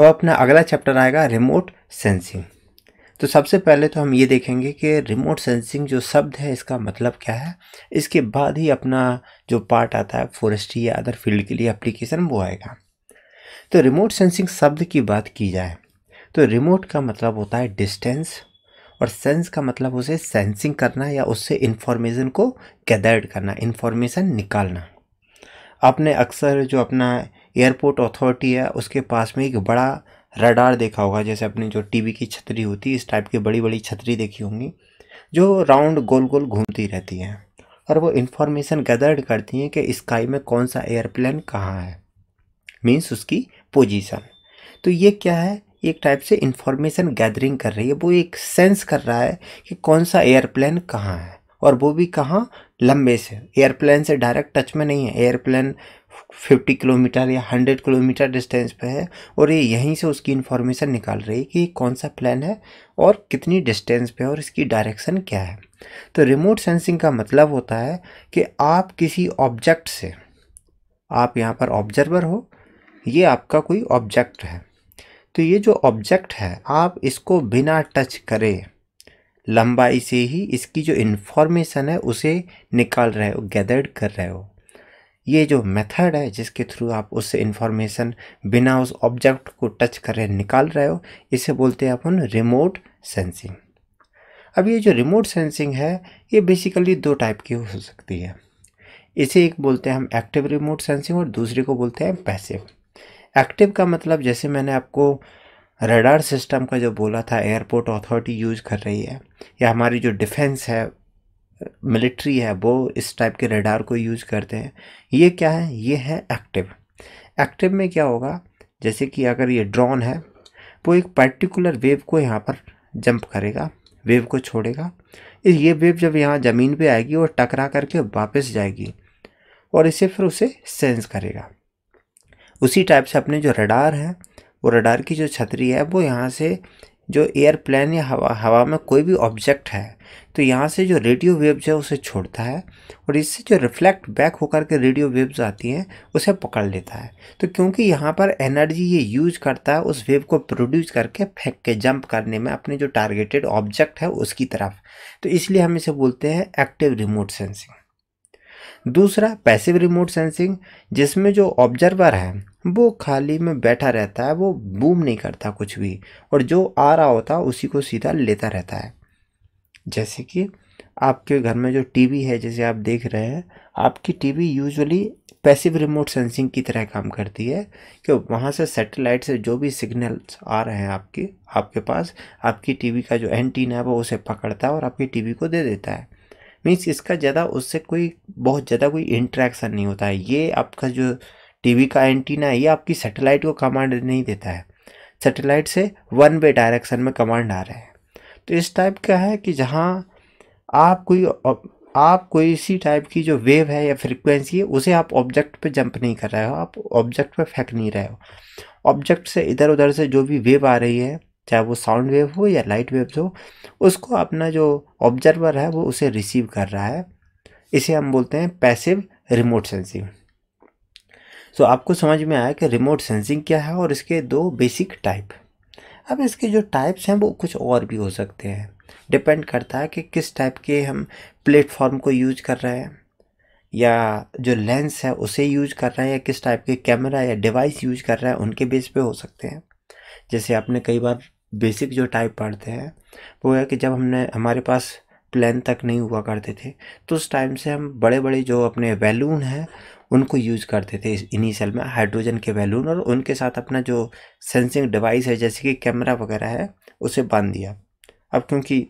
और अपना अगला चैप्टर आएगा रिमोट सेंसिंग तो सबसे पहले तो हम ये देखेंगे कि रिमोट सेंसिंग जो शब्द है इसका मतलब क्या है इसके बाद ही अपना जो पार्ट आता है फॉरेस्ट्री या अदर फील्ड के लिए एप्लीकेशन वो आएगा तो रिमोट सेंसिंग शब्द की बात की जाए तो रिमोट का मतलब होता है डिस्टेंस और सेंस का मतलब उसे सेंसिंग करना या उससे इन्फॉर्मेशन को गैदर्ड करना इन्फॉर्मेशन निकालना आपने अक्सर जो अपना एयरपोर्ट अथॉरिटी है उसके पास में एक बड़ा रडार देखा होगा जैसे अपनी जो टीवी की छतरी होती है इस टाइप की बड़ी बड़ी छतरी देखी होंगी जो राउंड गोल गोल घूमती रहती है और वो इन्फॉर्मेशन गैदर्ड करती हैं कि स्काई में कौन सा एयरप्लेन कहाँ है मीन्स उसकी पोजीशन तो ये क्या है एक टाइप से इन्फॉर्मेशन गैदरिंग कर रही है वो एक सेंस कर रहा है कि कौन सा एयरप्लेन कहाँ है और वो भी कहाँ लंबे से एयरप्लेन से डायरेक्ट टच में नहीं है एयरप्लेन फिफ्टी किलोमीटर या हंड्रेड किलोमीटर डिस्टेंस पे है और ये यहीं से उसकी इन्फॉर्मेशन निकाल रही है कि कौन सा प्लान है और कितनी डिस्टेंस पे है और इसकी डायरेक्शन क्या है तो रिमोट सेंसिंग का मतलब होता है कि आप किसी ऑब्जेक्ट से आप यहाँ पर ऑब्जर्वर हो ये आपका कोई ऑब्जेक्ट है तो ये जो ऑब्जेक्ट है आप इसको बिना टच करे लंबाई से ही इसकी जो इन्फॉर्मेशन है उसे निकाल रहे हो गैदर्ड कर रहे हो ये जो मेथड है जिसके थ्रू आप उस इन्फॉर्मेशन बिना उस ऑब्जेक्ट को टच करे निकाल रहे हो इसे बोलते हैं अपन रिमोट सेंसिंग अब ये जो रिमोट सेंसिंग है ये बेसिकली दो टाइप की हो सकती है इसे एक बोलते हैं हम एक्टिव रिमोट सेंसिंग और दूसरे को बोलते हैं पैसिव एक्टिव का मतलब जैसे मैंने आपको रडार सिस्टम का जो बोला था एयरपोर्ट अथॉरिटी यूज़ कर रही है या हमारी जो डिफेंस है मिलिट्री है वो इस टाइप के रडार को यूज करते हैं ये क्या है ये है एक्टिव एक्टिव में क्या होगा जैसे कि अगर ये ड्रोन है वो एक पर्टिकुलर वेव को यहाँ पर जंप करेगा वेव को छोड़ेगा ये वेव जब यहाँ ज़मीन पे आएगी और टकरा करके वापस जाएगी और इसे फिर उसे सेंस करेगा उसी टाइप से अपने जो रडार है वो रडार की जो छतरी है वो यहाँ से जो एयरप्लेन या हवा हवा में कोई भी ऑब्जेक्ट है तो यहाँ से जो रेडियो वेव्स है उसे छोड़ता है और इससे जो रिफ्लेक्ट बैक होकर के रेडियो वेव्स आती हैं उसे पकड़ लेता है तो क्योंकि यहाँ पर एनर्जी ये यूज करता है उस वेव को प्रोड्यूस करके फेंक के जंप करने में अपने जो टारगेटेड ऑब्जेक्ट है उसकी तरफ तो इसलिए हम इसे बोलते हैं एक्टिव रिमोट सेंसिंग दूसरा पैसिव रिमोट सेंसिंग जिसमें जो ऑब्जर्वर है वो खाली में बैठा रहता है वो बूम नहीं करता कुछ भी और जो आ रहा होता है उसी को सीधा लेता रहता है जैसे कि आपके घर में जो टीवी है जैसे आप देख रहे हैं आपकी TV usually passive remote sensing की तरह काम करती है कि वहाँ से सैटेलाइट से जो भी सिग्नल्स आ रहे हैं आपके आपके पास आपकी टीवी का जो एंटीना है वो उसे पकड़ता है और आपकी टीवी को दे देता है मीन्स इसका ज़्यादा उससे कोई बहुत ज़्यादा कोई इंट्रैक्शन नहीं होता है ये आपका जो टीवी का एंटीना है ये आपकी सैटेलाइट को कमांड नहीं देता है सैटेलाइट से वन वे डायरेक्शन में कमांड आ रहा है तो इस टाइप का है कि जहाँ आप कोई आप कोई इसी टाइप की जो वेव है या फ्रिक्वेंसी है उसे आप ऑब्जेक्ट पे जंप नहीं कर रहे हो आप ऑब्जेक्ट पे फेंक नहीं रहे हो ऑब्जेक्ट से इधर उधर से जो भी वेव आ रही है चाहे वो साउंड वेव हो या लाइट वेव हो उसको अपना जो ऑब्जर्वर है वो उसे रिसीव कर रहा है इसे हम बोलते हैं पैसिव रिमोट सेंसिंग सो आपको समझ में आया कि रिमोट सेंसिंग क्या है और इसके दो बेसिक टाइप अब इसके जो टाइप्स हैं वो कुछ और भी हो सकते हैं डिपेंड करता है कि किस टाइप के हम प्लेटफॉर्म को यूज कर रहे हैं या जो लेंस है उसे यूज कर रहे हैं या किस टाइप के कैमरा या डिवाइस यूज कर रहे हैं उनके बेस पे हो सकते हैं जैसे आपने कई बार बेसिक जो टाइप पढ़ते हैं वो है कि जब हमने हमारे पास प्लान तक नहीं हुआ करते थे तो उस टाइम से हम बड़े बड़े जो अपने वैलून हैं उनको यूज़ करते थे इन्हीं सेल में हाइड्रोजन के बैलून और उनके साथ अपना जो सेंसिंग डिवाइस है जैसे कि कैमरा वगैरह है उसे बांध दिया अब क्योंकि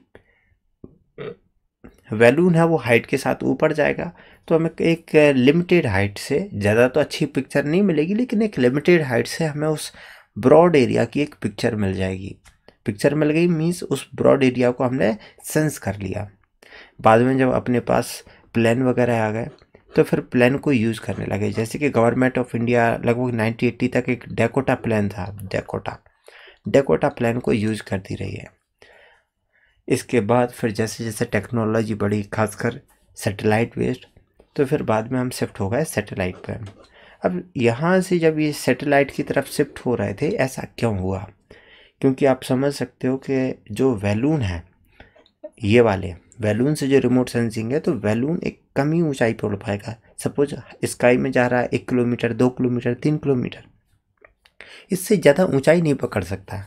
वैलून है वो हाइट के साथ ऊपर जाएगा तो हमें एक लिमिटेड हाइट से ज़्यादा तो अच्छी पिक्चर नहीं मिलेगी लेकिन एक लिमिटेड हाइट से हमें उस ब्रॉड एरिया की एक पिक्चर मिल जाएगी पिक्चर मिल गई मीन्स उस ब्रॉड एरिया को हमने सेंस कर लिया बाद में जब अपने पास प्लान वगैरह आ गए तो फिर प्लान को यूज़ करने लगे जैसे कि गवर्नमेंट ऑफ इंडिया लगभग नाइन्टी एट्टी तक एक डेकोटा प्लान था डेकोटा डेकोटा प्लान को यूज़ करती रही है इसके बाद फिर जैसे जैसे टेक्नोलॉजी बढ़ी खासकर सैटेलाइट वेस्ट तो फिर बाद में हम शिफ्ट हो गए सैटेलाइट पर अब यहाँ से जब ये सैटेलाइट की तरफ शिफ्ट हो रहे थे ऐसा क्यों हुआ क्योंकि आप समझ सकते हो कि जो वैलून है ये वाले वैलून से जो रिमोट सेंसिंग है तो वैलून एक कम ही ऊंचाई पर उड़ पाएगा सपोज स्काई में जा रहा है एक किलोमीटर दो किलोमीटर तीन किलोमीटर इससे ज़्यादा ऊंचाई नहीं पकड़ सकता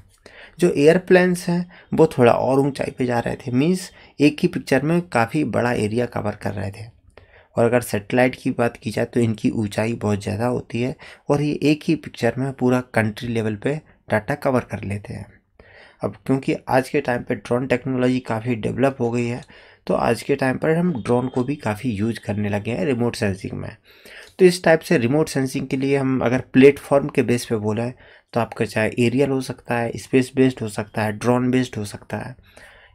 जो एयरप्लेन्स हैं वो थोड़ा और ऊंचाई पे जा रहे थे मीन्स एक ही पिक्चर में काफ़ी बड़ा एरिया कवर कर रहे थे और अगर सेटेलाइट की बात की जाए तो इनकी ऊंचाई बहुत ज़्यादा होती है और ये एक ही पिक्चर में पूरा कंट्री लेवल पे डाटा कवर कर लेते हैं अब क्योंकि आज के टाइम पर ड्रोन टेक्नोलॉजी काफ़ी डेवलप हो गई है तो आज के टाइम पर हम ड्रोन को भी काफ़ी यूज करने लगे हैं रिमोट सेंसिंग में तो इस टाइप से रिमोट सेंसिंग के लिए हम अगर प्लेटफॉर्म के बेस पे बोला है तो आपका चाहे एरियल हो सकता है स्पेस बेस्ड हो सकता है ड्रोन बेस्ड हो सकता है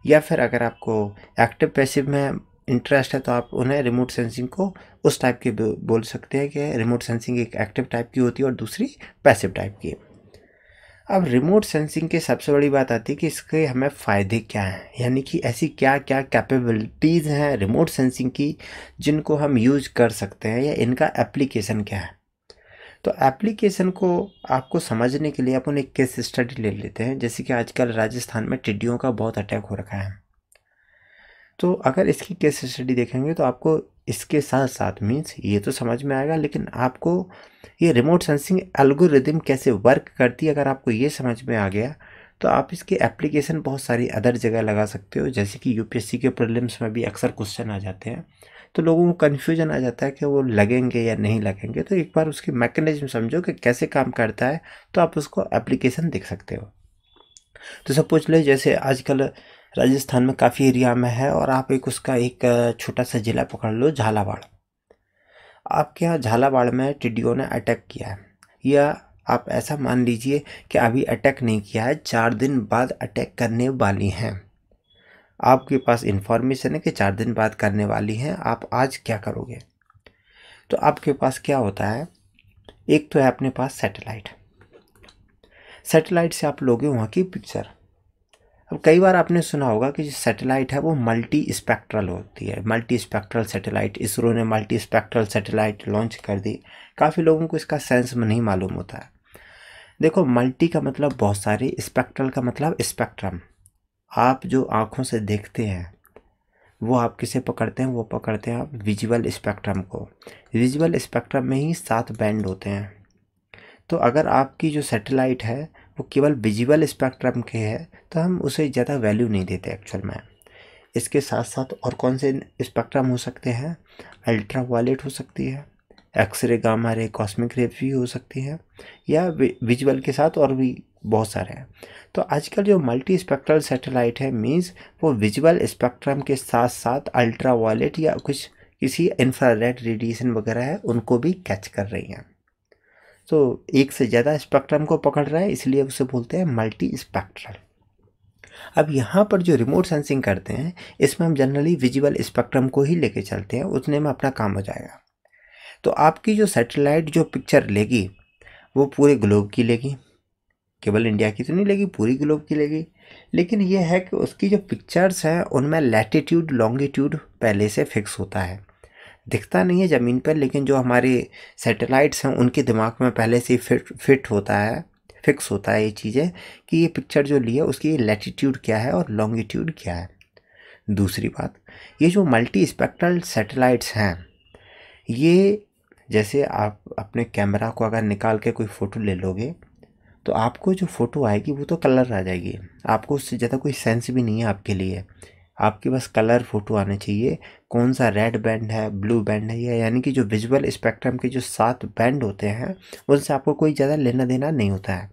या फिर अगर आपको एक्टिव पैसिव में इंटरेस्ट है तो आप उन्हें रिमोट सेंसिंग को उस टाइप की बोल सकते हैं कि रिमोट सेंसिंग एक एक्टिव टाइप की होती है और दूसरी पैसिव टाइप की अब रिमोट सेंसिंग की सबसे बड़ी बात आती है कि इसके हमें फ़ायदे क्या हैं यानी कि ऐसी क्या क्या कैपेबिलिटीज़ हैं रिमोट सेंसिंग की जिनको हम यूज कर सकते हैं या इनका एप्लीकेशन क्या है तो एप्लीकेशन को आपको समझने के लिए अपन एक केस स्टडी ले लेते हैं जैसे कि आजकल राजस्थान में टिड्डियों का बहुत अटैक हो रखा है तो अगर इसकी केस स्टडी देखेंगे तो आपको इसके साथ साथ मीन्स ये तो समझ में आएगा लेकिन आपको ये रिमोट सेंसिंग एल्गोरिदम कैसे वर्क करती है अगर आपको ये समझ में आ गया तो आप इसके एप्लीकेशन बहुत सारी अदर जगह लगा सकते हो जैसे कि यूपीएससी के प्रॉब्लम्स में भी अक्सर क्वेश्चन आ जाते हैं तो लोगों को कन्फ्यूजन आ जाता है कि वो लगेंगे या नहीं लगेंगे तो एक बार उसकी मैकेनिज्म समझो कि कैसे काम करता है तो आप उसको एप्लीकेशन देख सकते हो तो सब पूछ ले जैसे आजकल राजस्थान में काफ़ी एरिया में है और आप एक उसका एक छोटा सा ज़िला पकड़ लो झालावाड़ आपके यहाँ झालावाड़ में टिड्डियों ने अटैक किया है या आप ऐसा मान लीजिए कि अभी अटैक नहीं किया है चार दिन बाद अटैक करने वाली हैं आपके पास इन्फॉर्मेशन है कि चार दिन बाद करने वाली हैं आप आज क्या करोगे तो आपके पास क्या होता है एक तो है अपने पास सैटेलाइट सैटेलाइट से आप लोगे वहाँ की पिक्चर अब कई बार आपने सुना होगा कि जो सैटेलाइट है वो मल्टी स्पेक्ट्रल होती है मल्टी स्पेक्ट्रल सैटेलाइट इसरो ने मल्टी स्पेक्ट्रल सैटेलाइट लॉन्च कर दी काफ़ी लोगों को इसका सेंस में नहीं मालूम होता है देखो मल्टी का मतलब बहुत सारे स्पेक्ट्रल का मतलब स्पेक्ट्रम आप जो आँखों से देखते हैं वो आप किसे पकड़ते हैं वो पकड़ते हैं आप विजुअल स्पेक्ट्रम को विजुअल स्पेक्ट्रम में ही सात बैंड होते हैं तो अगर आपकी जो सैटेलाइट है वो केवल विजुअल स्पेक्ट्रम के है तो हम उसे ज़्यादा वैल्यू नहीं देते एक्चुअल में इसके साथ साथ और कौन से स्पेक्ट्रम हो सकते हैं अल्ट्रा वायलेट हो सकती है एक्सरे गामा रे कॉस्मिक रे भी हो सकती है या विजुअल के साथ और भी बहुत सारे हैं तो आजकल जो मल्टी स्पेक्ट्रल सैटेलाइट है मींस वो विजुअल स्पेक्ट्रम के साथ साथ अल्ट्रा वायलेट या कुछ किसी इंफ्रारेड रेडिएशन वगैरह है उनको भी कैच कर रही हैं तो एक से ज़्यादा स्पेक्ट्रम को पकड़ रहा है इसलिए उसे बोलते हैं मल्टी स्पेक्ट्रल अब यहाँ पर जो रिमोट सेंसिंग करते हैं इसमें हम जनरली विजिबल स्पेक्ट्रम को ही लेके चलते हैं उतने में अपना काम हो जाएगा तो आपकी जो सैटेलाइट जो पिक्चर लेगी वो पूरे ग्लोब की लेगी केवल इंडिया की तो नहीं लेगी पूरी ग्लोब की लेगी लेकिन यह है कि उसकी जो पिक्चर्स हैं उनमें लैटिट्यूड लॉन्गिट्यूड पहले से फिक्स होता है दिखता नहीं है ज़मीन पर लेकिन जो हमारे सैटेलाइट्स हैं उनके दिमाग में पहले से फिट फिट होता है फिक्स होता है ये चीज़ें कि ये पिक्चर जो ली है उसकी लेटीट्यूड क्या है और लॉन्गिट्यूड क्या है दूसरी बात ये जो मल्टी स्पेक्ट्रल सैटेलाइट्स हैं ये जैसे आप अपने कैमरा को अगर निकाल के कोई फ़ोटो ले लोगे तो आपको जो फ़ोटो आएगी वो तो कलर आ जाएगी आपको उससे ज़्यादा कोई सेंस भी नहीं है आपके लिए आपके पास कलर फोटो आने चाहिए कौन सा रेड बैंड है ब्लू बैंड है यानी कि जो विजुअल स्पेक्ट्रम के जो सात बैंड होते हैं उनसे आपको कोई ज़्यादा लेना देना नहीं होता है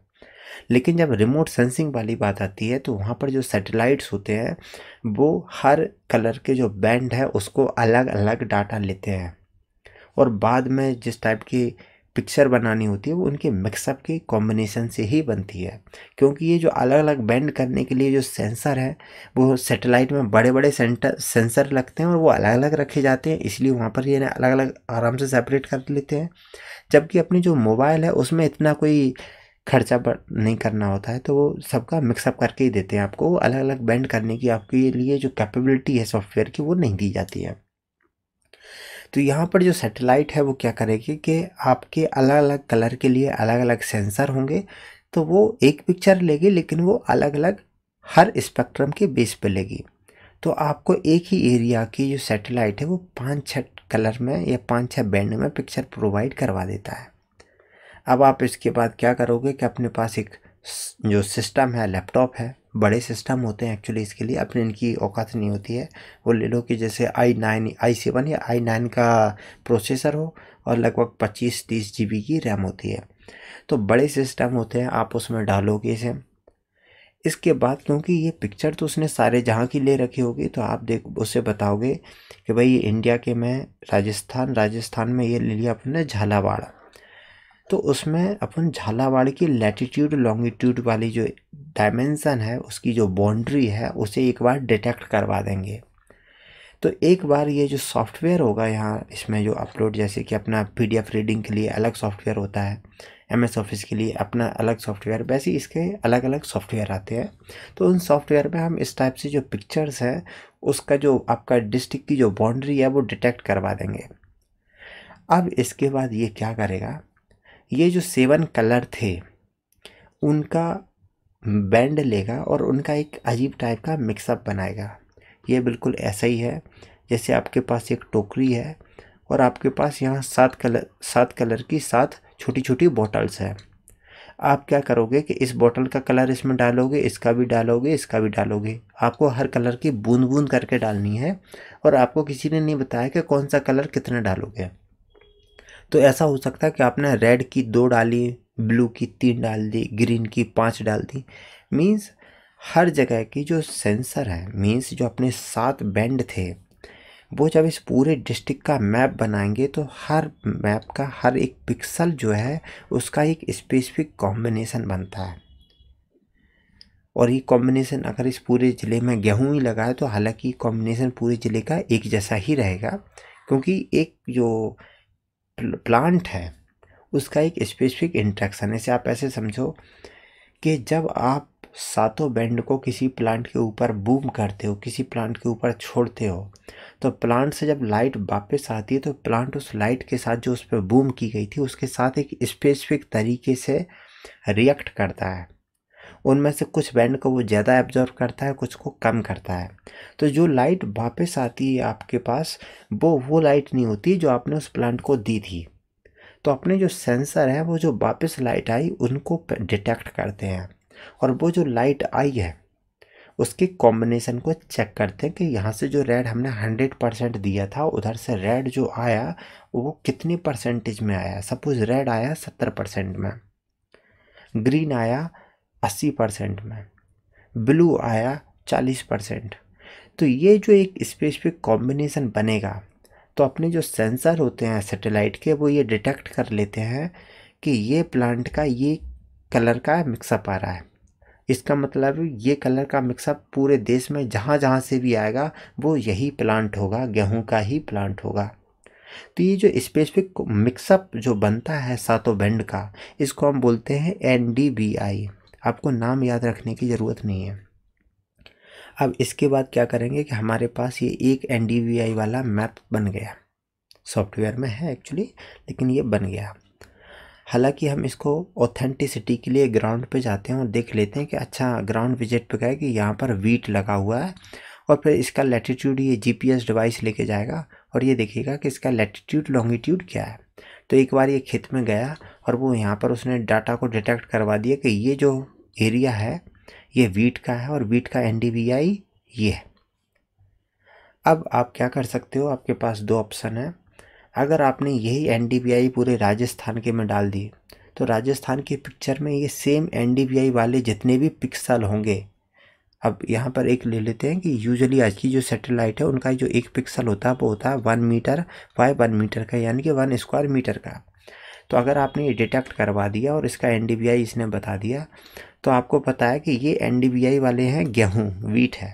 लेकिन जब रिमोट सेंसिंग वाली बात आती है तो वहाँ पर जो सैटेलाइट्स होते हैं वो हर कलर के जो बैंड है उसको अलग अलग डाटा लेते हैं और बाद में जिस टाइप की पिक्चर बनानी होती है वो उनके मिक्सअप के कॉम्बिनेशन से ही बनती है क्योंकि ये जो अलग अलग बैंड करने के लिए जो सेंसर है वो सैटेलाइट में बड़े बड़े सेंटर सेंसर लगते हैं और वो अलग अलग रखे जाते हैं इसलिए वहाँ पर ये अलग अलग आराम से सेपरेट कर लेते हैं जबकि अपनी जो मोबाइल है उसमें इतना कोई खर्चा नहीं करना होता है तो वो सबका मिक्सअप करके ही देते हैं आपको अलग अलग बैंड करने की आपके लिए जो कैपेबिलिटी है सॉफ्टवेयर की वो नहीं दी जाती है तो यहाँ पर जो सेटेलाइट है वो क्या करेगी कि आपके अलग अलग कलर के लिए अलग अलग सेंसर होंगे तो वो एक पिक्चर लेगी लेकिन वो अलग अलग हर स्पेक्ट्रम के बेस पे लेगी तो आपको एक ही एरिया की जो सेटेलाइट है वो पाँच छः कलर में या पाँच छः बैंड में पिक्चर प्रोवाइड करवा देता है अब आप इसके बाद क्या करोगे कि अपने पास एक जो सिस्टम है लैपटॉप है बड़े सिस्टम होते हैं एक्चुअली इसके लिए अपने इनकी औकात नहीं होती है वो ले लो कि जैसे आई नाइन आई सेवन या आई नाइन का प्रोसेसर हो और लगभग पच्चीस तीस जी की रैम होती है तो बड़े सिस्टम होते हैं आप उसमें डालोगे इसे इसके बाद क्योंकि ये पिक्चर तो उसने सारे जहाँ की ले रखी होगी तो आप देख उसे बताओगे कि भाई इंडिया के मैं राजस्थान राजस्थान में ये ले लिया अपने झालावाड़ तो उसमें अपन झालावाड़ की लैटिट्यूड लॉन्गिट्यूड वाली जो डायमेंसन है उसकी जो बाउंड्री है उसे एक बार डिटेक्ट करवा देंगे तो एक बार ये जो सॉफ्टवेयर होगा यहाँ इसमें जो अपलोड जैसे कि अपना पीडीएफ रीडिंग के लिए अलग सॉफ्टवेयर होता है एमएस ऑफिस के लिए अपना अलग सॉफ्टवेयर वैसे इसके अलग अलग सॉफ्टवेयर आते हैं तो उन सॉफ्टवेयर में हम इस टाइप से जो पिक्चर्स हैं उसका जो आपका डिस्ट्रिक्ट की जो बाउंड्री है वो डिटेक्ट करवा देंगे अब इसके बाद ये क्या करेगा ये जो सेवन कलर थे उनका बैंड लेगा और उनका एक अजीब टाइप का मिक्सअप बनाएगा ये बिल्कुल ऐसा ही है जैसे आपके पास एक टोकरी है और आपके पास यहाँ सात कलर सात कलर की सात छोटी छोटी बॉटल्स हैं आप क्या करोगे कि इस बॉटल का कलर इसमें डालोगे इसका भी डालोगे इसका भी डालोगे आपको हर कलर की बूंद बूंद करके डालनी है और आपको किसी ने नहीं बताया कि कौन सा कलर कितना डालोगे तो ऐसा हो सकता है कि आपने रेड की दो डाली ब्लू की तीन डाल दी ग्रीन की पाँच डाल दी मीन्स हर जगह की जो सेंसर है मीन्स जो अपने सात बैंड थे वो जब इस पूरे डिस्ट्रिक्ट का मैप बनाएंगे तो हर मैप का हर एक पिक्सल जो है उसका एक स्पेसिफिक कॉम्बिनेशन बनता है और ये कॉम्बिनेशन अगर इस पूरे ज़िले में गेहूँ ही लगा है तो हालांकि कॉम्बिनेशन पूरे ज़िले का एक जैसा ही रहेगा क्योंकि एक जो प्लांट है उसका एक स्पेसिफिक इंट्रैक्शन इसे आप ऐसे समझो कि जब आप सातों बैंड को किसी प्लांट के ऊपर बूम करते हो किसी प्लांट के ऊपर छोड़ते हो तो प्लांट से जब लाइट वापस आती है तो प्लांट उस लाइट के साथ जो उस पर बूम की गई थी उसके साथ एक स्पेसिफिक तरीके से रिएक्ट करता है उनमें से कुछ बैंड को वो ज़्यादा एब्जॉर्व करता है कुछ को कम करता है तो जो लाइट वापस आती है आपके पास वो वो लाइट नहीं होती जो आपने उस प्लांट को दी थी तो अपने जो सेंसर हैं वो जो वापस लाइट आई उनको डिटेक्ट करते हैं और वो जो लाइट आई है उसके कॉम्बिनेशन को चेक करते हैं कि यहाँ से जो रेड हमने हंड्रेड परसेंट दिया था उधर से रेड जो आया वो कितने परसेंटेज में आया सपोज रेड आया सत्तर परसेंट में ग्रीन आया अस्सी परसेंट में ब्लू आया चालीस परसेंट तो ये जो एक स्पेसिफिक कॉम्बिनेशन बनेगा तो अपने जो सेंसर होते हैं सैटेलाइट के वो ये डिटेक्ट कर लेते हैं कि ये प्लांट का ये कलर का मिक्सअप आ रहा है इसका मतलब ये कलर का मिक्सअप पूरे देश में जहाँ जहाँ से भी आएगा वो यही प्लांट होगा गेहूँ का ही प्लांट होगा तो ये जो स्पेसिफिक मिक्सअप जो बनता है सातों बैंड का इसको हम बोलते हैं एन डी बी आई आपको नाम याद रखने की ज़रूरत नहीं है अब इसके बाद क्या करेंगे कि हमारे पास ये एक एन वाला मैप बन गया सॉफ्टवेयर में है एक्चुअली लेकिन ये बन गया हालांकि हम इसको ऑथेंटिसिटी के लिए ग्राउंड पे जाते हैं और देख लेते हैं कि अच्छा ग्राउंड विजिट पे गए कि यहाँ पर वीट लगा हुआ है और फिर इसका लेटीट्यूड ये जीपीएस डिवाइस लेके जाएगा और ये देखिएगा कि इसका लेटीट्यूड लॉन्गिट्यूड क्या है तो एक बार ये खेत में गया और वो यहाँ पर उसने डाटा को डिटेक्ट करवा दिया कि ये जो एरिया है ये वीट का है और वीट का एन ये है अब आप क्या कर सकते हो आपके पास दो ऑप्शन है अगर आपने यही एन पूरे राजस्थान के में डाल दी तो राजस्थान की पिक्चर में ये सेम एन वाले जितने भी पिक्सल होंगे अब यहाँ पर एक ले लेते हैं कि यूजुअली आज की जो सैटेलाइट है उनका जो एक पिक्सल होता है वो होता है one metre by one metre का यानी कि वन स्क्वायर मीटर का तो अगर आपने ये डिटेक्ट करवा दिया और इसका एन इसने बता दिया तो आपको पता है कि ये एन वाले हैं गेहूँ वीट है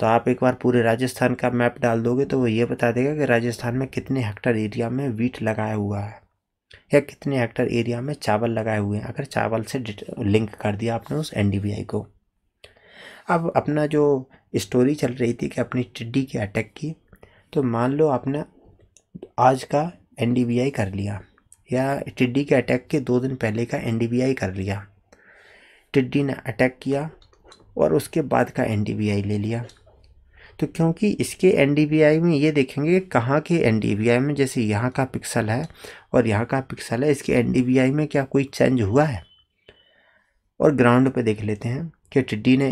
तो आप एक बार पूरे राजस्थान का मैप डाल दोगे तो वो ये बता देगा कि राजस्थान में कितने हेक्टर एरिया में वीट लगाया हुआ है या कितने हेक्टर एरिया में चावल लगाए हुए हैं अगर चावल से लिंक कर दिया आपने उस एन को अब अपना जो स्टोरी चल रही थी कि अपनी टिड्डी के अटैक की तो मान लो आपने आज का एन कर लिया या टिड्डी के अटैक के दो दिन पहले का एन कर लिया टिड्डी ने अटैक किया और उसके बाद का एन ले लिया तो क्योंकि इसके एन में ये देखेंगे कहाँ के एन में जैसे यहाँ का पिक्सल है और यहाँ का पिक्सल है इसके एन में क्या कोई चेंज हुआ है और ग्राउंड पे देख लेते हैं कि टिड्डी ने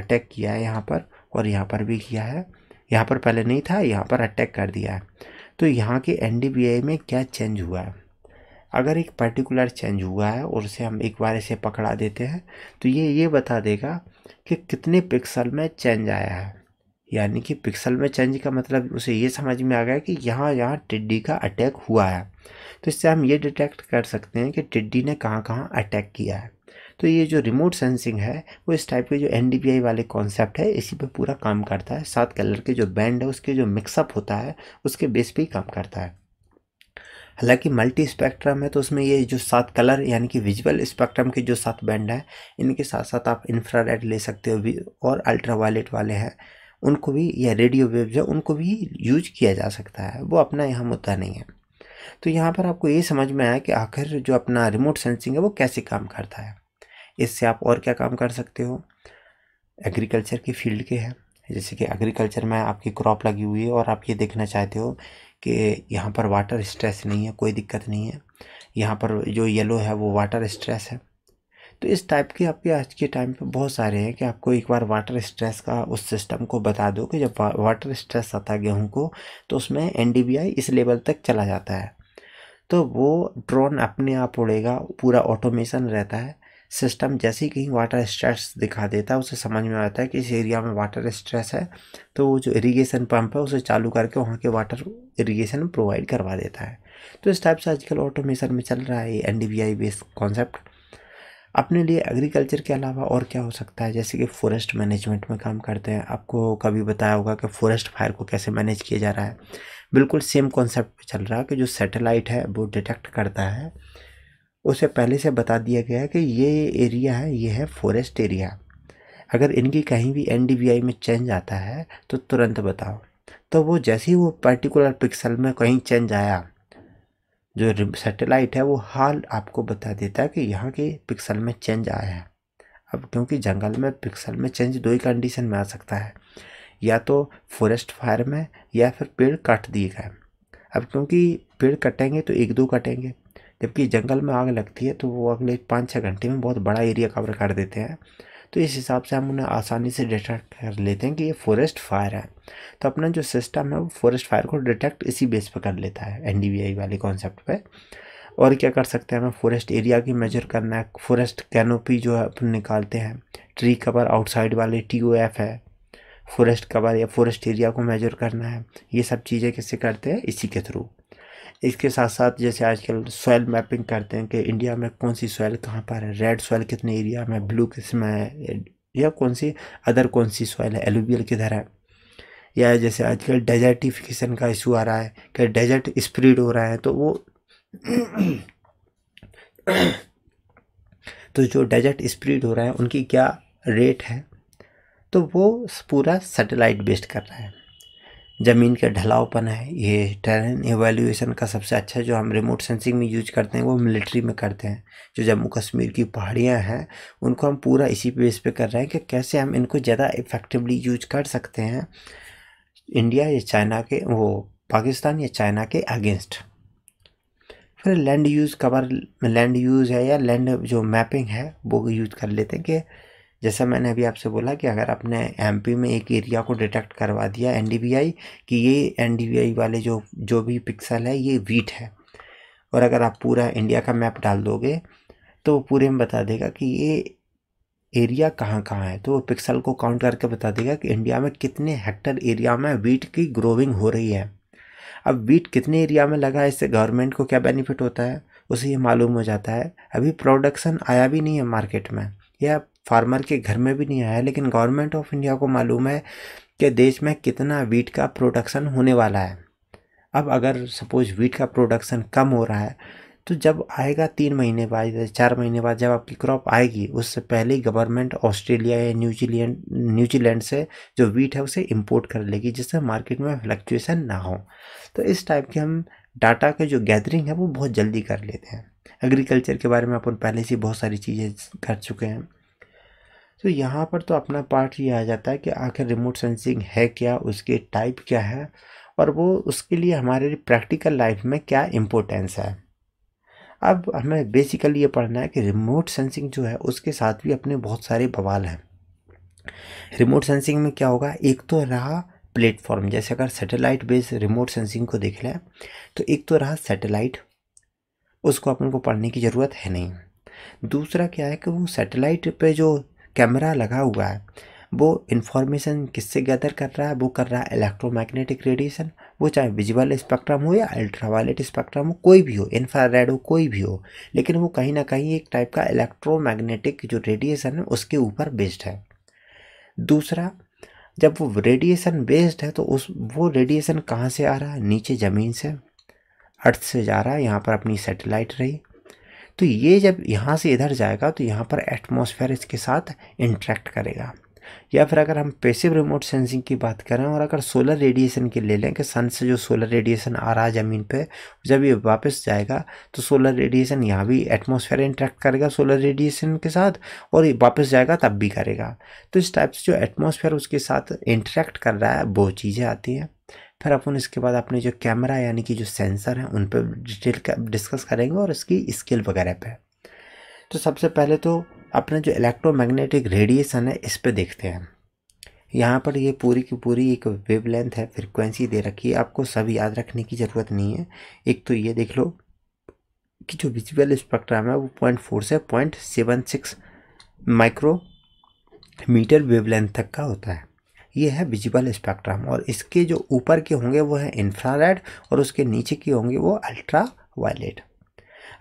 अटैक किया है यहाँ पर और यहाँ पर भी किया है यहाँ पर पहले नहीं था यहाँ पर अटैक कर दिया है तो यहाँ के एन में क्या चेंज हुआ है अगर एक पर्टिकुलर चेंज हुआ है और उसे हम एक बार इसे पकड़ा देते हैं तो ये ये बता देगा कि कितने पिक्सल में चेंज आया है यानी कि पिक्सल में चेंज का मतलब उसे ये समझ में आ गया कि यहाँ यहाँ टिड्डी का अटैक हुआ है तो इससे हम ये डिटेक्ट कर सकते हैं कि टिड्डी ने कहाँ कहाँ अटैक किया है तो ये जो रिमोट सेंसिंग है वो इस टाइप के जो एन वाले कॉन्सेप्ट है इसी पे पूरा काम करता है सात कलर के जो बैंड है उसके जो मिक्सअप होता है उसके बेस पे ही काम करता है हालांकि मल्टी स्पेक्ट्रम है तो उसमें ये जो सात कलर यानी कि विजुअल स्पेक्ट्रम के जो सात बैंड हैं इनके साथ साथ आप इंफ्रा ले सकते हो और अल्ट्रा वायलेट वाले हैं उनको भी या रेडियो वेव्स है उनको भी यूज किया जा सकता है वो अपना यहाँ मुद्दा नहीं है तो यहाँ पर आपको ये समझ में आया कि आखिर जो अपना रिमोट सेंसिंग है वो कैसे काम करता है इससे आप और क्या काम कर सकते हो एग्रीकल्चर के फील्ड के हैं जैसे कि एग्रीकल्चर में आपकी क्रॉप लगी हुई है और आप ये देखना चाहते हो कि यहाँ पर वाटर स्ट्रेस नहीं है कोई दिक्कत नहीं है यहाँ पर जो येलो है वो वाटर स्ट्रेस है तो इस टाइप के आपके आज के टाइम पे बहुत सारे हैं कि आपको एक बार वाटर स्ट्रेस का उस सिस्टम को बता दो कि जब वाटर स्ट्रेस आता है गेहूँ को तो उसमें एन इस लेवल तक चला जाता है तो वो ड्रोन अपने आप उड़ेगा पूरा ऑटोमेशन रहता है सिस्टम जैसे ही कहीं वाटर स्ट्रेस दिखा देता है उसे समझ में आता है कि इस एरिया में वाटर स्ट्रेस है तो वो जो इरीगेशन पंप है उसे चालू करके वहाँ के वाटर इरीगेशन प्रोवाइड करवा देता है तो इस टाइप से आजकल ऑटोमेशन में चल रहा है ये एन बेस्ड कॉन्सेप्ट अपने लिए एग्रीकल्चर के अलावा और क्या हो सकता है जैसे कि फॉरेस्ट मैनेजमेंट में काम करते हैं आपको कभी बताया होगा कि फॉरेस्ट फायर को कैसे मैनेज किया जा रहा है बिल्कुल सेम कॉन्सेप्ट पे चल रहा है कि जो सैटेलाइट है वो डिटेक्ट करता है उसे पहले से बता दिया गया है कि ये एरिया है ये है फॉरेस्ट एरिया अगर इनकी कहीं भी एन में चेंज आता है तो तुरंत बताओ तो वो जैसे ही वो पर्टिकुलर पिक्सल में कहीं चेंज आया जो सैटेलाइट है वो हाल आपको बता देता है कि यहाँ के पिक्सल में चेंज आया है अब क्योंकि जंगल में पिक्सल में चेंज दो ही कंडीशन में आ सकता है या तो फॉरेस्ट फायर में या फिर पेड़ काट दिए गए अब क्योंकि पेड़ कटेंगे तो एक दो कटेंगे जबकि जंगल में आग लगती है तो वो अगले पाँच छः घंटे में बहुत बड़ा एरिया कवर कर देते हैं तो इस हिसाब से हम उन्हें आसानी से डिटेक्ट कर लेते हैं कि ये फॉरेस्ट फायर है तो अपना जो सिस्टम है वो फॉरेस्ट फायर को डिटेक्ट इसी बेस पर कर लेता है एन वाले कॉन्सेप्ट पर और क्या कर सकते हैं हमें फॉरेस्ट एरिया की मेजर करना है फॉरेस्ट कैनोपी जो है अपन निकालते हैं ट्री कवर आउटसाइड वाले टी है फॉरेस्ट कवर या फॉरेस्ट एरिया को मेजर करना है ये सब चीज़ें कैसे करते हैं इसी के थ्रू इसके साथ साथ जैसे आजकल सॉयल मैपिंग करते हैं कि इंडिया में कौन सी सॉयल कहाँ पर है रेड सॉयल कितने एरिया में ब्लू किस में है या कौन सी अदर कौन सी सॉयल है एलुबियल किधर है या जैसे आजकल डेजर्टिफिकेशन का इशू आ रहा है कि डेजर्ट स्प्रीड हो रहा है तो वो तो जो डेजर्ट स्प्रीड हो रहा है उनकी क्या रेट है तो वो पूरा सैटेलाइट बेस्ड कर रहा है ज़मीन का ढलावपन है ये टेरेन एवेल्यूएशन का सबसे अच्छा जो हम रिमोट सेंसिंग में यूज करते हैं वो मिलिट्री में करते हैं जो जम्मू कश्मीर की पहाड़ियाँ हैं उनको हम पूरा इसी बेस पे कर रहे हैं कि कैसे हम इनको ज़्यादा इफ़ेक्टिवली यूज कर सकते हैं इंडिया या चाइना के वो पाकिस्तान या चाइना के अगेंस्ट फिर land use cover land use है या लैंड जो मैपिंग है वो यूज कर लेते हैं कि जैसा मैंने अभी आपसे बोला कि अगर आपने एमपी में एक एरिया को डिटेक्ट करवा दिया एनडीबीआई कि ये एनडीबीआई वाले जो जो भी पिक्सल है ये वीट है और अगर आप पूरा इंडिया का मैप डाल दोगे तो वो पूरे में बता देगा कि ये एरिया कहाँ कहाँ है तो वो पिक्सल को काउंट करके बता देगा कि इंडिया में कितने हेक्टर एरिया में वीट की ग्रोविंग हो रही है अब वीट कितने एरिया में लगा है इससे गवर्नमेंट को क्या बेनिफिट होता है उसे ये मालूम हो जाता है अभी प्रोडक्शन आया भी नहीं है मार्केट में यह फार्मर के घर में भी नहीं आया लेकिन गवर्नमेंट ऑफ इंडिया को मालूम है कि देश में कितना वीट का प्रोडक्शन होने वाला है अब अगर सपोज वीट का प्रोडक्शन कम हो रहा है तो जब आएगा तीन महीने बाद चार महीने बाद जब आपकी क्रॉप आएगी उससे पहले ही गवर्नमेंट ऑस्ट्रेलिया या न्यूजीलैंड न्यूजीलैंड से जो वीट है उसे इंपोर्ट कर लेगी जिससे मार्केट में फ्लक्चुएसन ना हो तो इस टाइप के हम डाटा के जो गैदरिंग है वो बहुत जल्दी कर लेते हैं एग्रीकल्चर के बारे में अपन पहले से बहुत सारी चीज़ें कर चुके हैं तो यहाँ पर तो अपना पार्ट ये आ जाता है कि आखिर रिमोट सेंसिंग है क्या उसके टाइप क्या है और वो उसके लिए हमारे प्रैक्टिकल लाइफ में क्या इम्पोर्टेंस है अब हमें बेसिकली ये पढ़ना है कि रिमोट सेंसिंग जो है उसके साथ भी अपने बहुत सारे बवाल हैं रिमोट सेंसिंग में क्या होगा एक तो रहा प्लेटफॉर्म जैसे अगर सैटेलाइट बेस्ड रिमोट सेंसिंग को देख लें तो एक तो रहा सैटेलाइट उसको अपन को पढ़ने की ज़रूरत है नहीं दूसरा क्या है कि वो सैटेलाइट पे जो कैमरा लगा हुआ है वो इन्फॉर्मेशन किससे गैदर कर रहा है वो कर रहा है इलेक्ट्रोमैग्नेटिक रेडिएशन वो चाहे विजुअल स्पेक्ट्रम हो या अल्ट्रावायलेट स्पेक्ट्रम हो कोई भी हो इन्फ्रारेड हो कोई भी हो लेकिन वो कहीं ना कहीं एक टाइप का इलेक्ट्रोमैग्नेटिक जो रेडिएशन है उसके ऊपर बेस्ड है दूसरा जब वो रेडिएशन बेस्ड है तो उस वो रेडिएशन कहाँ से आ रहा है नीचे ज़मीन से अर्थ से जा रहा है यहाँ पर अपनी सेटेलाइट रही तो ये जब यहाँ से इधर जाएगा तो यहाँ पर एटमोसफेयर इसके साथ इंट्रैक्ट करेगा या फिर अगर हम पेसिव रिमोट सेंसिंग की बात करें और अगर सोलर रेडिएशन के ले लें कि सन से जो सोलर रेडिएशन आ रहा है ज़मीन पे जब ये वापस जाएगा तो सोलर रेडिएशन यहाँ भी एटमॉस्फेयर इंट्रैक्ट करेगा सोलर रेडिएशन के साथ और वापस जाएगा तब भी करेगा तो इस टाइप से जो एटमॉस्फेयर उसके साथ इंट्रैक्ट कर रहा है वो चीज़ें आती हैं फिर अपन इसके बाद अपने जो कैमरा यानी कि जो सेंसर हैं उन पर डिटेल डिस्कस करेंगे और इसकी स्किल वगैरह पे तो सबसे पहले तो अपना जो इलेक्ट्रोमैग्नेटिक रेडिएशन है इस पर देखते हैं यहाँ पर ये पूरी की पूरी एक वेवलेंथ है फ्रिक्वेंसी दे रखी है आपको सब याद रखने की ज़रूरत नहीं है एक तो ये देख लो कि जो विजुअल स्पेक्ट्रम है वो पॉइंट फोर से point seven six micrometre wavelength तक का होता है ये है विजिबल स्पेक्ट्रम और इसके जो ऊपर के होंगे वो है इंफ्रारेड और उसके नीचे के होंगे वो अल्ट्रा वायलेट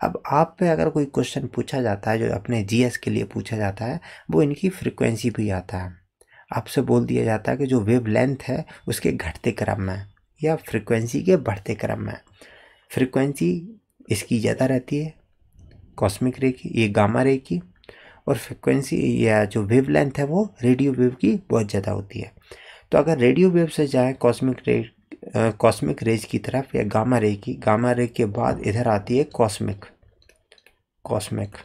अब आप पे अगर कोई क्वेश्चन पूछा जाता है जो अपने जीएस के लिए पूछा जाता है वो इनकी फ्रिक्वेंसी भी आता है आपसे बोल दिया जाता है कि जो वेव लेंथ है उसके घटते क्रम में या फ्रिक्वेंसी के बढ़ते क्रम में फ्रिक्वेंसी इसकी ज़्यादा रहती है कॉस्मिक रे की ये गामा रे की और फ्रिक्वेंसी या जो वेव लेंथ है वो रेडियो वेव की बहुत ज़्यादा होती है तो अगर रेडियो वेव से जाए कॉस्मिक रे कॉस्मिक रेज की तरफ या गामा रे की गामा रे के बाद इधर आती है कॉस्मिक कॉस्मिक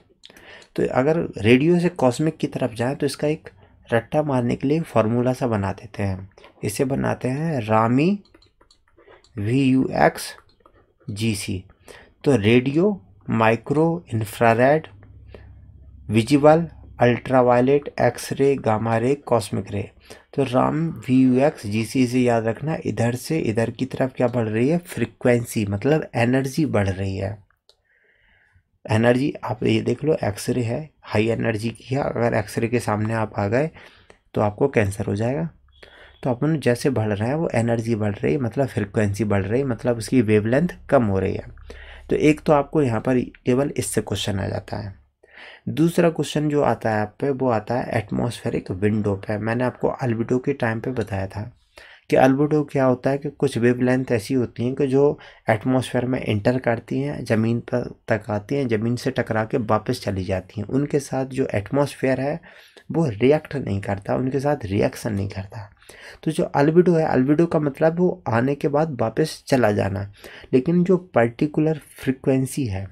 तो अगर रेडियो से कॉस्मिक की तरफ जाएँ तो इसका एक रट्टा मारने के लिए फार्मूला सा बना देते हैं इसे बनाते हैं रामी V U X G C तो radio micro infrared visible ultraviolet X ray gamma ray cosmic ray तो राम V U X G C से याद रखना इधर से इधर की तरफ क्या बढ़ रही है फ्रिक्वेंसी मतलब एनर्जी बढ़ रही है एनर्जी आप ये देख लो एक्सरे है हाई एनर्जी की है अगर एक्सरे के सामने आप आ गए तो आपको कैंसर हो जाएगा तो अपन जैसे बढ़ रहे हैं वो एनर्जी बढ़ रही है मतलब फ्रिक्वेंसी बढ़ रही है मतलब उसकी वेवलेंथ कम हो रही है तो एक तो आपको यहाँ पर केवल इससे क्वेश्चन आ जाता है दूसरा क्वेश्चन जो आता है आप पे वो आता है एटमॉस्फेरिक विंडो पे मैंने आपको अल्बिडो के टाइम पे बताया था कि अल्बिडो क्या होता है कि कुछ वेब लेंथ ऐसी होती हैं कि जो एटमॉस्फेयर में इंटर करती हैं ज़मीन पर तक आती हैं ज़मीन से टकरा के वापस चली जाती हैं उनके साथ जो एटमॉस्फेयर है वो रिएक्ट नहीं करता उनके साथ रिएक्शन नहीं करता तो जो अल्बिडो है अल्बिडो का मतलब वो आने के बाद वापस चला जाना लेकिन जो पर्टिकुलर फ्रिक्वेंसी है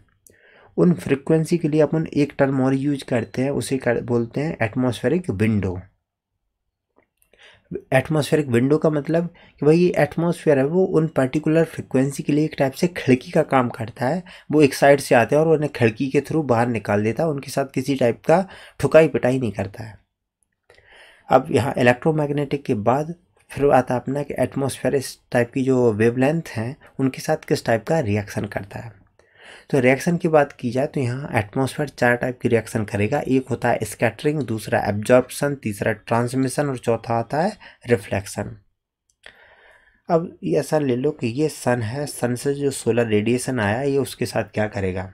उन फ्रिक्वेंसी के लिए अपन एक टर्म और यूज करते हैं उसे कर, बोलते हैं एटमॉस्फेरिक विंडो एटमॉस्फेरिक विंडो का मतलब कि भाई ये एटमॉस्फेयर है वो उन पर्टिकुलर फ्रिक्वेंसी के लिए एक टाइप से खिड़की का काम करता है वो एक साइड से आते हैं और उन्हें खिड़की के थ्रू बाहर निकाल देता है उनके साथ किसी टाइप का ठुकाई पिटाई नहीं करता है अब यहाँ इलेक्ट्रोमैग्नेटिक के बाद फिर आता है अपना कि एटमोसफेयर इस टाइप की जो वेवलेंथ हैं उनके साथ किस टाइप का रिएक्शन करता है तो रिएक्शन की बात की जाए तो यहाँ एटमॉस्फेयर चार टाइप की रिएक्शन करेगा एक होता है स्कैटरिंग दूसरा एब्जॉर्प्शन तीसरा ट्रांसमिशन और चौथा आता है रिफ्लेक्शन अब ये ऐसा ले लो कि ये सन है सन से जो सोलर रेडिएशन आया ये उसके साथ क्या करेगा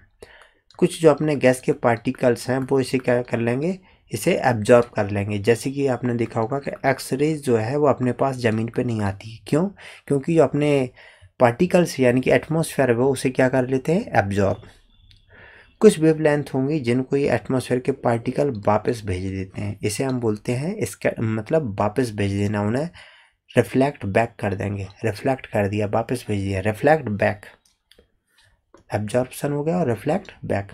कुछ जो अपने गैस के पार्टिकल्स हैं वो इसे क्या कर लेंगे इसे एब्जॉर्ब कर लेंगे जैसे कि आपने देखा होगा कि एक्सरेज जो है वो अपने पास ज़मीन पे नहीं आती क्यों क्योंकि जो अपने पार्टिकल्स यानी कि एटमॉस्फेयर है वो उसे क्या कर लेते हैं एब्जॉर्ब कुछ वेव लेंथ होंगी जिनको ये एटमॉस्फेयर के पार्टिकल वापस भेज देते हैं इसे हम बोलते हैं इसका मतलब वापस भेज देना उन्हें रिफ्लेक्ट बैक कर देंगे रिफ्लेक्ट कर दिया वापस भेज दिया रिफ्लेक्ट बैक एब्जॉर्बसन हो गया और रिफ्लेक्ट बैक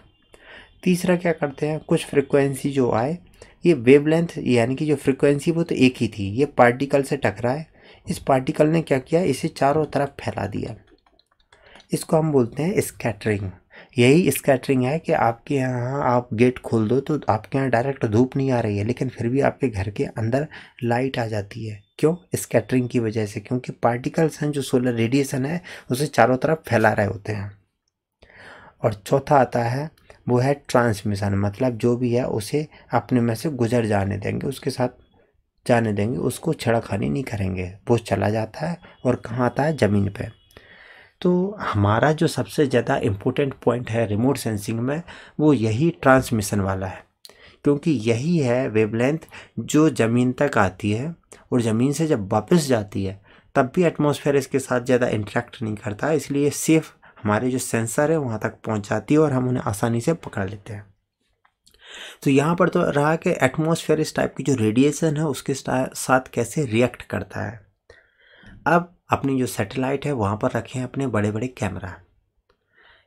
तीसरा क्या करते हैं कुछ फ्रिक्वेंसी जो आए ये वेवलेंथ यानी कि जो फ्रिक्वेंसी वो तो एक ही थी ये पार्टिकल से टकराए इस पार्टिकल ने क्या किया इसे चारों तरफ फैला दिया इसको हम बोलते हैं स्कैटरिंग यही स्कैटरिंग है कि आपके यहाँ आप गेट खोल दो तो आपके यहाँ डायरेक्ट धूप नहीं आ रही है लेकिन फिर भी आपके घर के अंदर लाइट आ जाती है क्यों स्कैटरिंग की वजह से क्योंकि पार्टिकल्स हैं जो सोलर रेडिएशन है उसे चारों तरफ फैला रहे होते हैं और चौथा आता है वो है ट्रांसमिशन मतलब जो भी है उसे अपने में से गुजर जाने देंगे उसके साथ जाने देंगे उसको छड़खानी नहीं करेंगे वो चला जाता है और कहाँ आता है ज़मीन पे तो हमारा जो सबसे ज़्यादा इम्पोर्टेंट पॉइंट है रिमोट सेंसिंग में वो यही ट्रांसमिशन वाला है क्योंकि यही है वेवलेंथ जो ज़मीन तक आती है और ज़मीन से जब वापस जाती है तब भी एटमॉस्फेयर इसके साथ ज़्यादा इंटरेक्ट नहीं करता इसलिए सेफ़ हमारे जो सेंसर है वहाँ तक पहुँच जाती है और हम उन्हें आसानी से पकड़ लेते हैं तो यहाँ पर तो रहा कि एटमोसफियर इस टाइप की जो रेडिएशन है उसके साथ कैसे रिएक्ट करता है अब अपनी जो सेटेलाइट है वहाँ पर रखे हैं अपने बड़े बड़े कैमरा